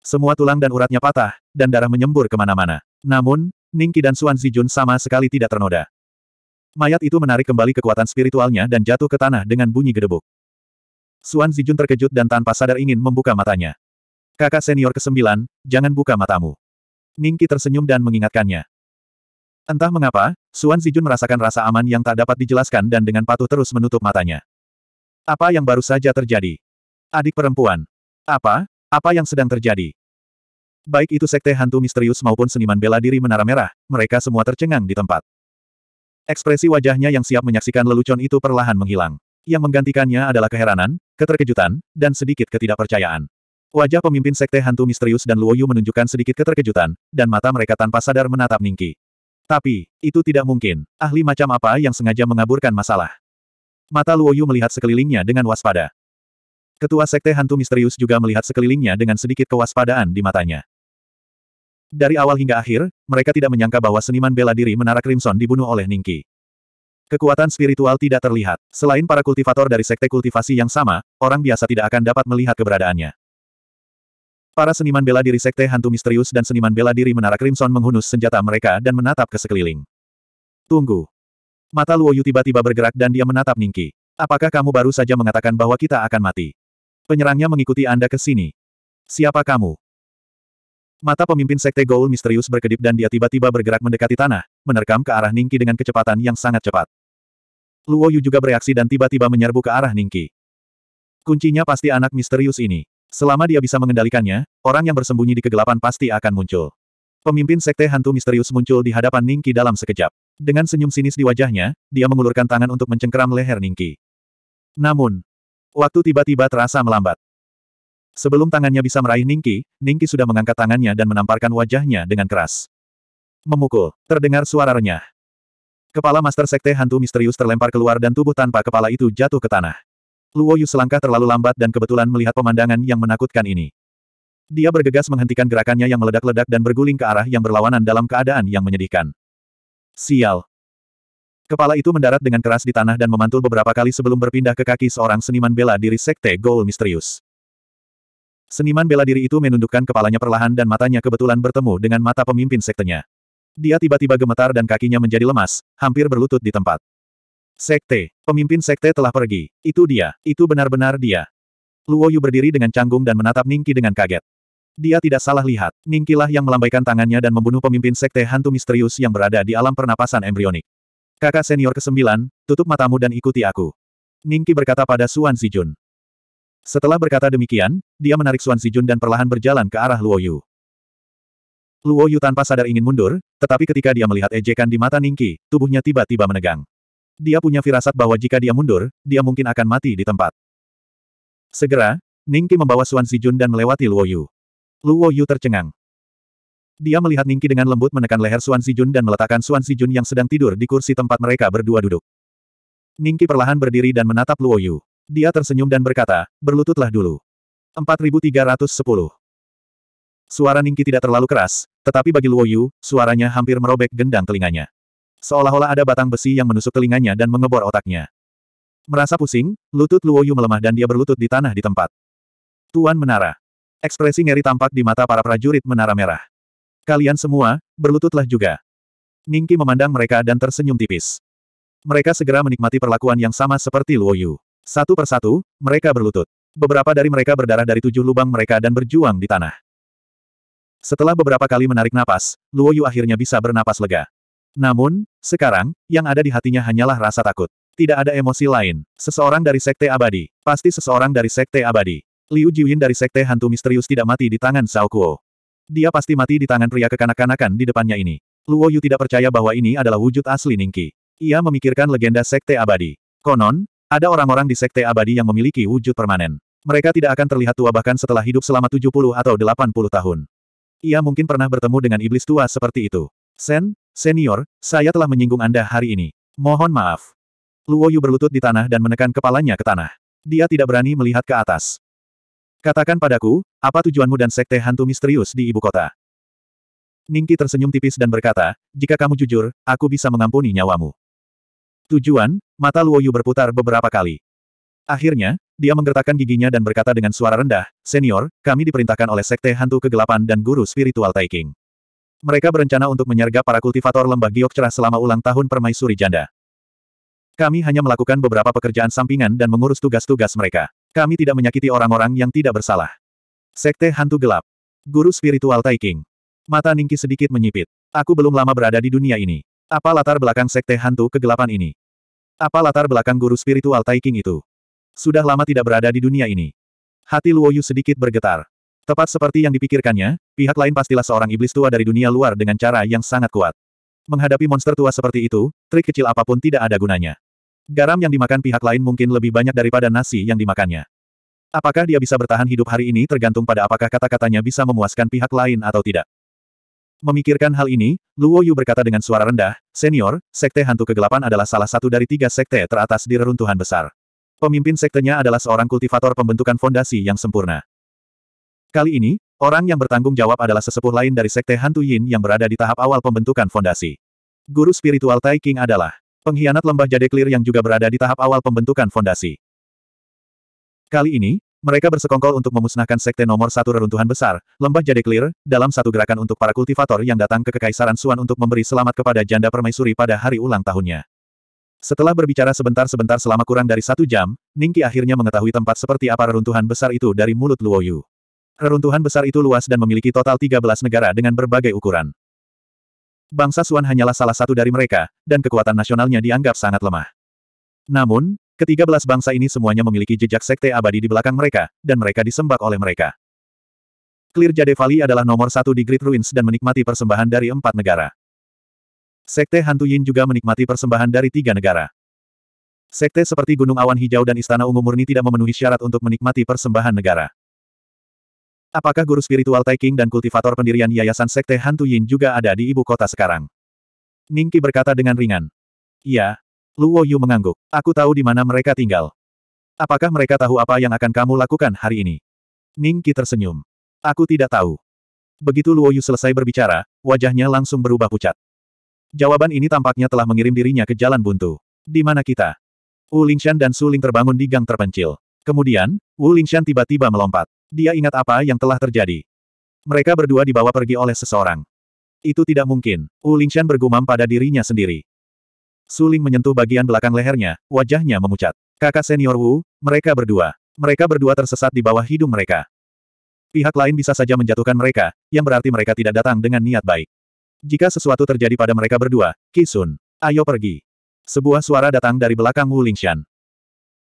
Semua tulang dan uratnya patah, dan darah menyembur kemana-mana. Namun, Ningki dan Xuan Zijun sama sekali tidak ternoda. Mayat itu menarik kembali kekuatan spiritualnya dan jatuh ke tanah dengan bunyi gedebuk. Xuan Zijun terkejut dan tanpa sadar ingin membuka matanya. Kakak senior ke-9, jangan buka matamu. Ningki tersenyum dan mengingatkannya. Entah mengapa, Xuan Zijun merasakan rasa aman yang tak dapat dijelaskan dan dengan patuh terus menutup matanya. Apa yang baru saja terjadi? Adik perempuan. Apa? Apa yang sedang terjadi? Baik itu sekte hantu misterius maupun seniman bela diri Menara Merah, mereka semua tercengang di tempat. Ekspresi wajahnya yang siap menyaksikan lelucon itu perlahan menghilang. Yang menggantikannya adalah keheranan, keterkejutan, dan sedikit ketidakpercayaan. Wajah pemimpin sekte hantu misterius dan Luoyu menunjukkan sedikit keterkejutan, dan mata mereka tanpa sadar menatap Ningki. Tapi, itu tidak mungkin. Ahli macam apa yang sengaja mengaburkan masalah? Mata Luoyu melihat sekelilingnya dengan waspada. Ketua Sekte Hantu Misterius juga melihat sekelilingnya dengan sedikit kewaspadaan di matanya. Dari awal hingga akhir, mereka tidak menyangka bahwa seniman bela diri Menara Crimson dibunuh oleh Ningki. Kekuatan spiritual tidak terlihat. Selain para kultivator dari sekte kultivasi yang sama, orang biasa tidak akan dapat melihat keberadaannya. Para seniman bela diri Sekte Hantu Misterius dan seniman bela diri Menara Crimson menghunus senjata mereka dan menatap ke sekeliling. Tunggu. Mata Luoyu tiba-tiba bergerak dan dia menatap Ningki. Apakah kamu baru saja mengatakan bahwa kita akan mati? Penyerangnya mengikuti Anda ke sini. Siapa kamu? Mata pemimpin Sekte Goul Misterius berkedip dan dia tiba-tiba bergerak mendekati tanah, menerkam ke arah Ningki dengan kecepatan yang sangat cepat. Luoyu juga bereaksi dan tiba-tiba menyerbu ke arah Ningki. Kuncinya pasti anak misterius ini. Selama dia bisa mengendalikannya, orang yang bersembunyi di kegelapan pasti akan muncul. Pemimpin sekte hantu misterius muncul di hadapan Ningki dalam sekejap. Dengan senyum sinis di wajahnya, dia mengulurkan tangan untuk mencengkeram leher Ningki. Namun, waktu tiba-tiba terasa melambat. Sebelum tangannya bisa meraih Ningki, Ningki sudah mengangkat tangannya dan menamparkan wajahnya dengan keras. Memukul, terdengar suara renyah. Kepala Master Sekte Hantu Misterius terlempar keluar dan tubuh tanpa kepala itu jatuh ke tanah. Luo Yu selangkah terlalu lambat dan kebetulan melihat pemandangan yang menakutkan ini. Dia bergegas menghentikan gerakannya yang meledak-ledak dan berguling ke arah yang berlawanan dalam keadaan yang menyedihkan. Sial. Kepala itu mendarat dengan keras di tanah dan memantul beberapa kali sebelum berpindah ke kaki seorang seniman bela diri sekte Goul Misterius. Seniman bela diri itu menundukkan kepalanya perlahan dan matanya kebetulan bertemu dengan mata pemimpin sektenya. Dia tiba-tiba gemetar dan kakinya menjadi lemas, hampir berlutut di tempat. Sekte. Pemimpin sekte telah pergi. Itu dia. Itu benar-benar dia. Luo Yu berdiri dengan canggung dan menatap Ningki dengan kaget. Dia tidak salah lihat. Ningkilah yang melambaikan tangannya dan membunuh pemimpin sekte hantu misterius yang berada di alam pernapasan embrionik. Kakak senior ke-9, tutup matamu dan ikuti aku. Ningki berkata pada Suan Zijun. Setelah berkata demikian, dia menarik Suan Zijun dan perlahan berjalan ke arah Luo Yu. Luo Yu tanpa sadar ingin mundur, tetapi ketika dia melihat ejekan di mata Ningki, tubuhnya tiba-tiba menegang. Dia punya firasat bahwa jika dia mundur, dia mungkin akan mati di tempat. Segera, Ningki membawa Xuan Zijun dan melewati Luo Yu. Luo Yu tercengang. Dia melihat Ningki dengan lembut menekan leher Xuan Zijun dan meletakkan Xuan Zijun yang sedang tidur di kursi tempat mereka berdua duduk. Ningki perlahan berdiri dan menatap Luo Yu. Dia tersenyum dan berkata, berlututlah dulu. 4310. Suara Ningki tidak terlalu keras, tetapi bagi Luo Yu, suaranya hampir merobek gendang telinganya. Seolah-olah ada batang besi yang menusuk telinganya dan mengebor otaknya. Merasa pusing, lutut Luoyu melemah dan dia berlutut di tanah di tempat. Tuan Menara. Ekspresi ngeri tampak di mata para prajurit Menara Merah. Kalian semua, berlututlah juga. Ningki memandang mereka dan tersenyum tipis. Mereka segera menikmati perlakuan yang sama seperti Luoyu. Satu persatu, mereka berlutut. Beberapa dari mereka berdarah dari tujuh lubang mereka dan berjuang di tanah. Setelah beberapa kali menarik napas, Luoyu akhirnya bisa bernapas lega. Namun, sekarang, yang ada di hatinya hanyalah rasa takut. Tidak ada emosi lain. Seseorang dari Sekte Abadi. Pasti seseorang dari Sekte Abadi. Liu Jiuyin dari Sekte Hantu Misterius tidak mati di tangan Zhao Kuo. Dia pasti mati di tangan pria kekanak-kanakan di depannya ini. Luo Yu tidak percaya bahwa ini adalah wujud asli Ningki. Ia memikirkan legenda Sekte Abadi. Konon, ada orang-orang di Sekte Abadi yang memiliki wujud permanen. Mereka tidak akan terlihat tua bahkan setelah hidup selama 70 atau 80 tahun. Ia mungkin pernah bertemu dengan iblis tua seperti itu. Sen, Senior, saya telah menyinggung Anda hari ini. Mohon maaf. Luo Yu berlutut di tanah dan menekan kepalanya ke tanah. Dia tidak berani melihat ke atas. Katakan padaku, apa tujuanmu dan sekte hantu misterius di ibu kota? Ningki tersenyum tipis dan berkata, jika kamu jujur, aku bisa mengampuni nyawamu. Tujuan, mata Luo Yu berputar beberapa kali. Akhirnya, dia menggertakkan giginya dan berkata dengan suara rendah, Senior, kami diperintahkan oleh sekte hantu kegelapan dan guru spiritual Taiking mereka berencana untuk menyerga para kultivator lembah giok cerah selama ulang tahun permaisuri janda. Kami hanya melakukan beberapa pekerjaan sampingan dan mengurus tugas-tugas mereka. Kami tidak menyakiti orang-orang yang tidak bersalah. Sekte Hantu Gelap. Guru Spiritual Taiking. Mata Ningki sedikit menyipit. Aku belum lama berada di dunia ini. Apa latar belakang Sekte Hantu Kegelapan ini? Apa latar belakang guru spiritual Taiking itu? Sudah lama tidak berada di dunia ini. Hati Luoyu sedikit bergetar. Tepat seperti yang dipikirkannya, pihak lain pastilah seorang iblis tua dari dunia luar dengan cara yang sangat kuat. Menghadapi monster tua seperti itu, trik kecil apapun tidak ada gunanya. Garam yang dimakan pihak lain mungkin lebih banyak daripada nasi yang dimakannya. Apakah dia bisa bertahan hidup hari ini tergantung pada apakah kata-katanya bisa memuaskan pihak lain atau tidak. Memikirkan hal ini, Luo Yu berkata dengan suara rendah, Senior, Sekte Hantu Kegelapan adalah salah satu dari tiga sekte teratas di reruntuhan besar. Pemimpin sektenya adalah seorang kultivator pembentukan fondasi yang sempurna. Kali ini, orang yang bertanggung jawab adalah sesepuh lain dari Sekte Hantu Yin yang berada di tahap awal pembentukan fondasi. Guru spiritual Tai King adalah pengkhianat lembah Jade Clear yang juga berada di tahap awal pembentukan fondasi. Kali ini, mereka bersekongkol untuk memusnahkan sekte nomor satu reruntuhan besar, Lembah Jade Clear, dalam satu gerakan untuk para kultivator yang datang ke Kekaisaran Suan untuk memberi selamat kepada janda permaisuri pada hari ulang tahunnya. Setelah berbicara sebentar-sebentar selama kurang dari satu jam, Ningki akhirnya mengetahui tempat seperti apa reruntuhan besar itu dari mulut Luoyu. Reruntuhan besar itu luas dan memiliki total 13 negara dengan berbagai ukuran. Bangsa Suan hanyalah salah satu dari mereka, dan kekuatan nasionalnya dianggap sangat lemah. Namun, ketiga belas bangsa ini semuanya memiliki jejak sekte abadi di belakang mereka, dan mereka disembah oleh mereka. Clear Jade Valley adalah nomor satu di Great Ruins dan menikmati persembahan dari empat negara. Sekte Hantu Yin juga menikmati persembahan dari tiga negara. Sekte seperti Gunung Awan Hijau dan Istana Ungu Murni tidak memenuhi syarat untuk menikmati persembahan negara. Apakah guru spiritual Taiking dan kultivator pendirian Yayasan Sekte Hantu Yin juga ada di ibu kota sekarang? Ningki berkata dengan ringan. Iya. Luo Yu mengangguk. Aku tahu di mana mereka tinggal. Apakah mereka tahu apa yang akan kamu lakukan hari ini? Ningki tersenyum. Aku tidak tahu. Begitu Luo Yu selesai berbicara, wajahnya langsung berubah pucat. Jawaban ini tampaknya telah mengirim dirinya ke jalan buntu. Di mana kita? Wu Lingshan dan Su Ling terbangun di gang terpencil. Kemudian, Wu Lingshan tiba-tiba melompat. Dia ingat apa yang telah terjadi. Mereka berdua dibawa pergi oleh seseorang. Itu tidak mungkin. Wu Lingshan bergumam pada dirinya sendiri. Suling menyentuh bagian belakang lehernya, wajahnya memucat. Kakak senior Wu, mereka berdua. Mereka berdua tersesat di bawah hidung mereka. Pihak lain bisa saja menjatuhkan mereka, yang berarti mereka tidak datang dengan niat baik. Jika sesuatu terjadi pada mereka berdua, Kisun, ayo pergi. Sebuah suara datang dari belakang Wu Lingshan.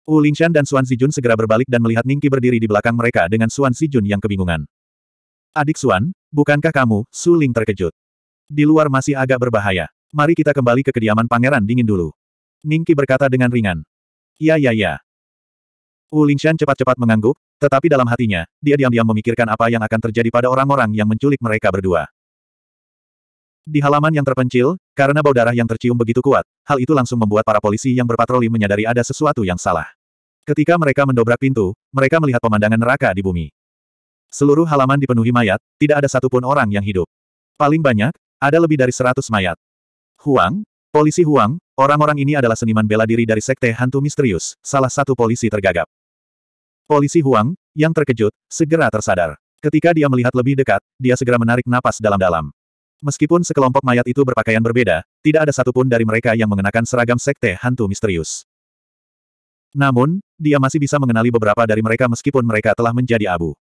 Wu Lingshan dan Xuan Zijun segera berbalik dan melihat Ningki berdiri di belakang mereka dengan Xuan Zijun yang kebingungan. Adik Suan, bukankah kamu, Su Ling terkejut. Di luar masih agak berbahaya. Mari kita kembali ke kediaman pangeran dingin dulu. Ningki berkata dengan ringan. Ya ya ya. Wu Lingshan cepat-cepat mengangguk, tetapi dalam hatinya, dia diam-diam memikirkan apa yang akan terjadi pada orang-orang yang menculik mereka berdua. Di halaman yang terpencil, karena bau darah yang tercium begitu kuat, hal itu langsung membuat para polisi yang berpatroli menyadari ada sesuatu yang salah. Ketika mereka mendobrak pintu, mereka melihat pemandangan neraka di bumi. Seluruh halaman dipenuhi mayat, tidak ada satupun orang yang hidup. Paling banyak, ada lebih dari seratus mayat. Huang, polisi Huang, orang-orang ini adalah seniman bela diri dari sekte hantu misterius, salah satu polisi tergagap. Polisi Huang, yang terkejut, segera tersadar. Ketika dia melihat lebih dekat, dia segera menarik napas dalam-dalam. Meskipun sekelompok mayat itu berpakaian berbeda, tidak ada satupun dari mereka yang mengenakan seragam sekte hantu misterius. Namun, dia masih bisa mengenali beberapa dari mereka meskipun mereka telah menjadi abu.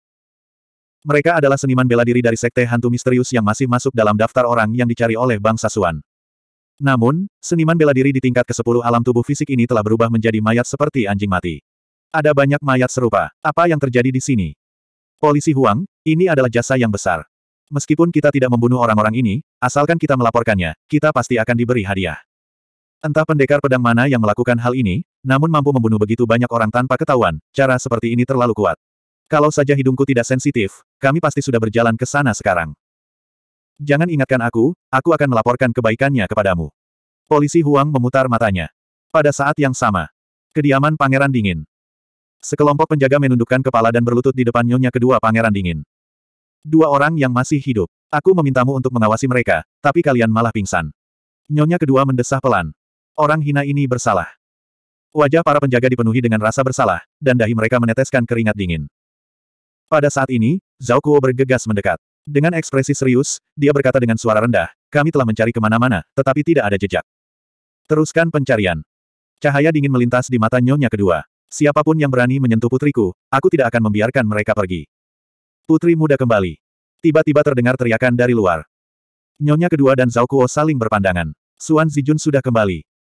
Mereka adalah seniman bela diri dari sekte hantu misterius yang masih masuk dalam daftar orang yang dicari oleh bangsa Suan. Namun, seniman bela diri di tingkat ke-10 alam tubuh fisik ini telah berubah menjadi mayat seperti anjing mati. Ada banyak mayat serupa. Apa yang terjadi di sini? Polisi Huang, ini adalah jasa yang besar. Meskipun kita tidak membunuh orang-orang ini, asalkan kita melaporkannya, kita pasti akan diberi hadiah. Entah pendekar pedang mana yang melakukan hal ini, namun mampu membunuh begitu banyak orang tanpa ketahuan, cara seperti ini terlalu kuat. Kalau saja hidungku tidak sensitif, kami pasti sudah berjalan ke sana sekarang. Jangan ingatkan aku, aku akan melaporkan kebaikannya kepadamu. Polisi Huang memutar matanya. Pada saat yang sama, kediaman Pangeran Dingin. Sekelompok penjaga menundukkan kepala dan berlutut di depan nyonya kedua Pangeran Dingin. Dua orang yang masih hidup. Aku memintamu untuk mengawasi mereka, tapi kalian malah pingsan. Nyonya kedua mendesah pelan. Orang hina ini bersalah. Wajah para penjaga dipenuhi dengan rasa bersalah, dan dahi mereka meneteskan keringat dingin. Pada saat ini, Zhao Kuo bergegas mendekat. Dengan ekspresi serius, dia berkata dengan suara rendah, kami telah mencari kemana-mana, tetapi tidak ada jejak. Teruskan pencarian. Cahaya dingin melintas di mata nyonya kedua. Siapapun yang berani menyentuh putriku, aku tidak akan membiarkan mereka pergi. Putri muda kembali. Tiba-tiba terdengar teriakan dari luar. Nyonya kedua dan Zhao Kuo saling berpandangan. Suan Zijun sudah kembali.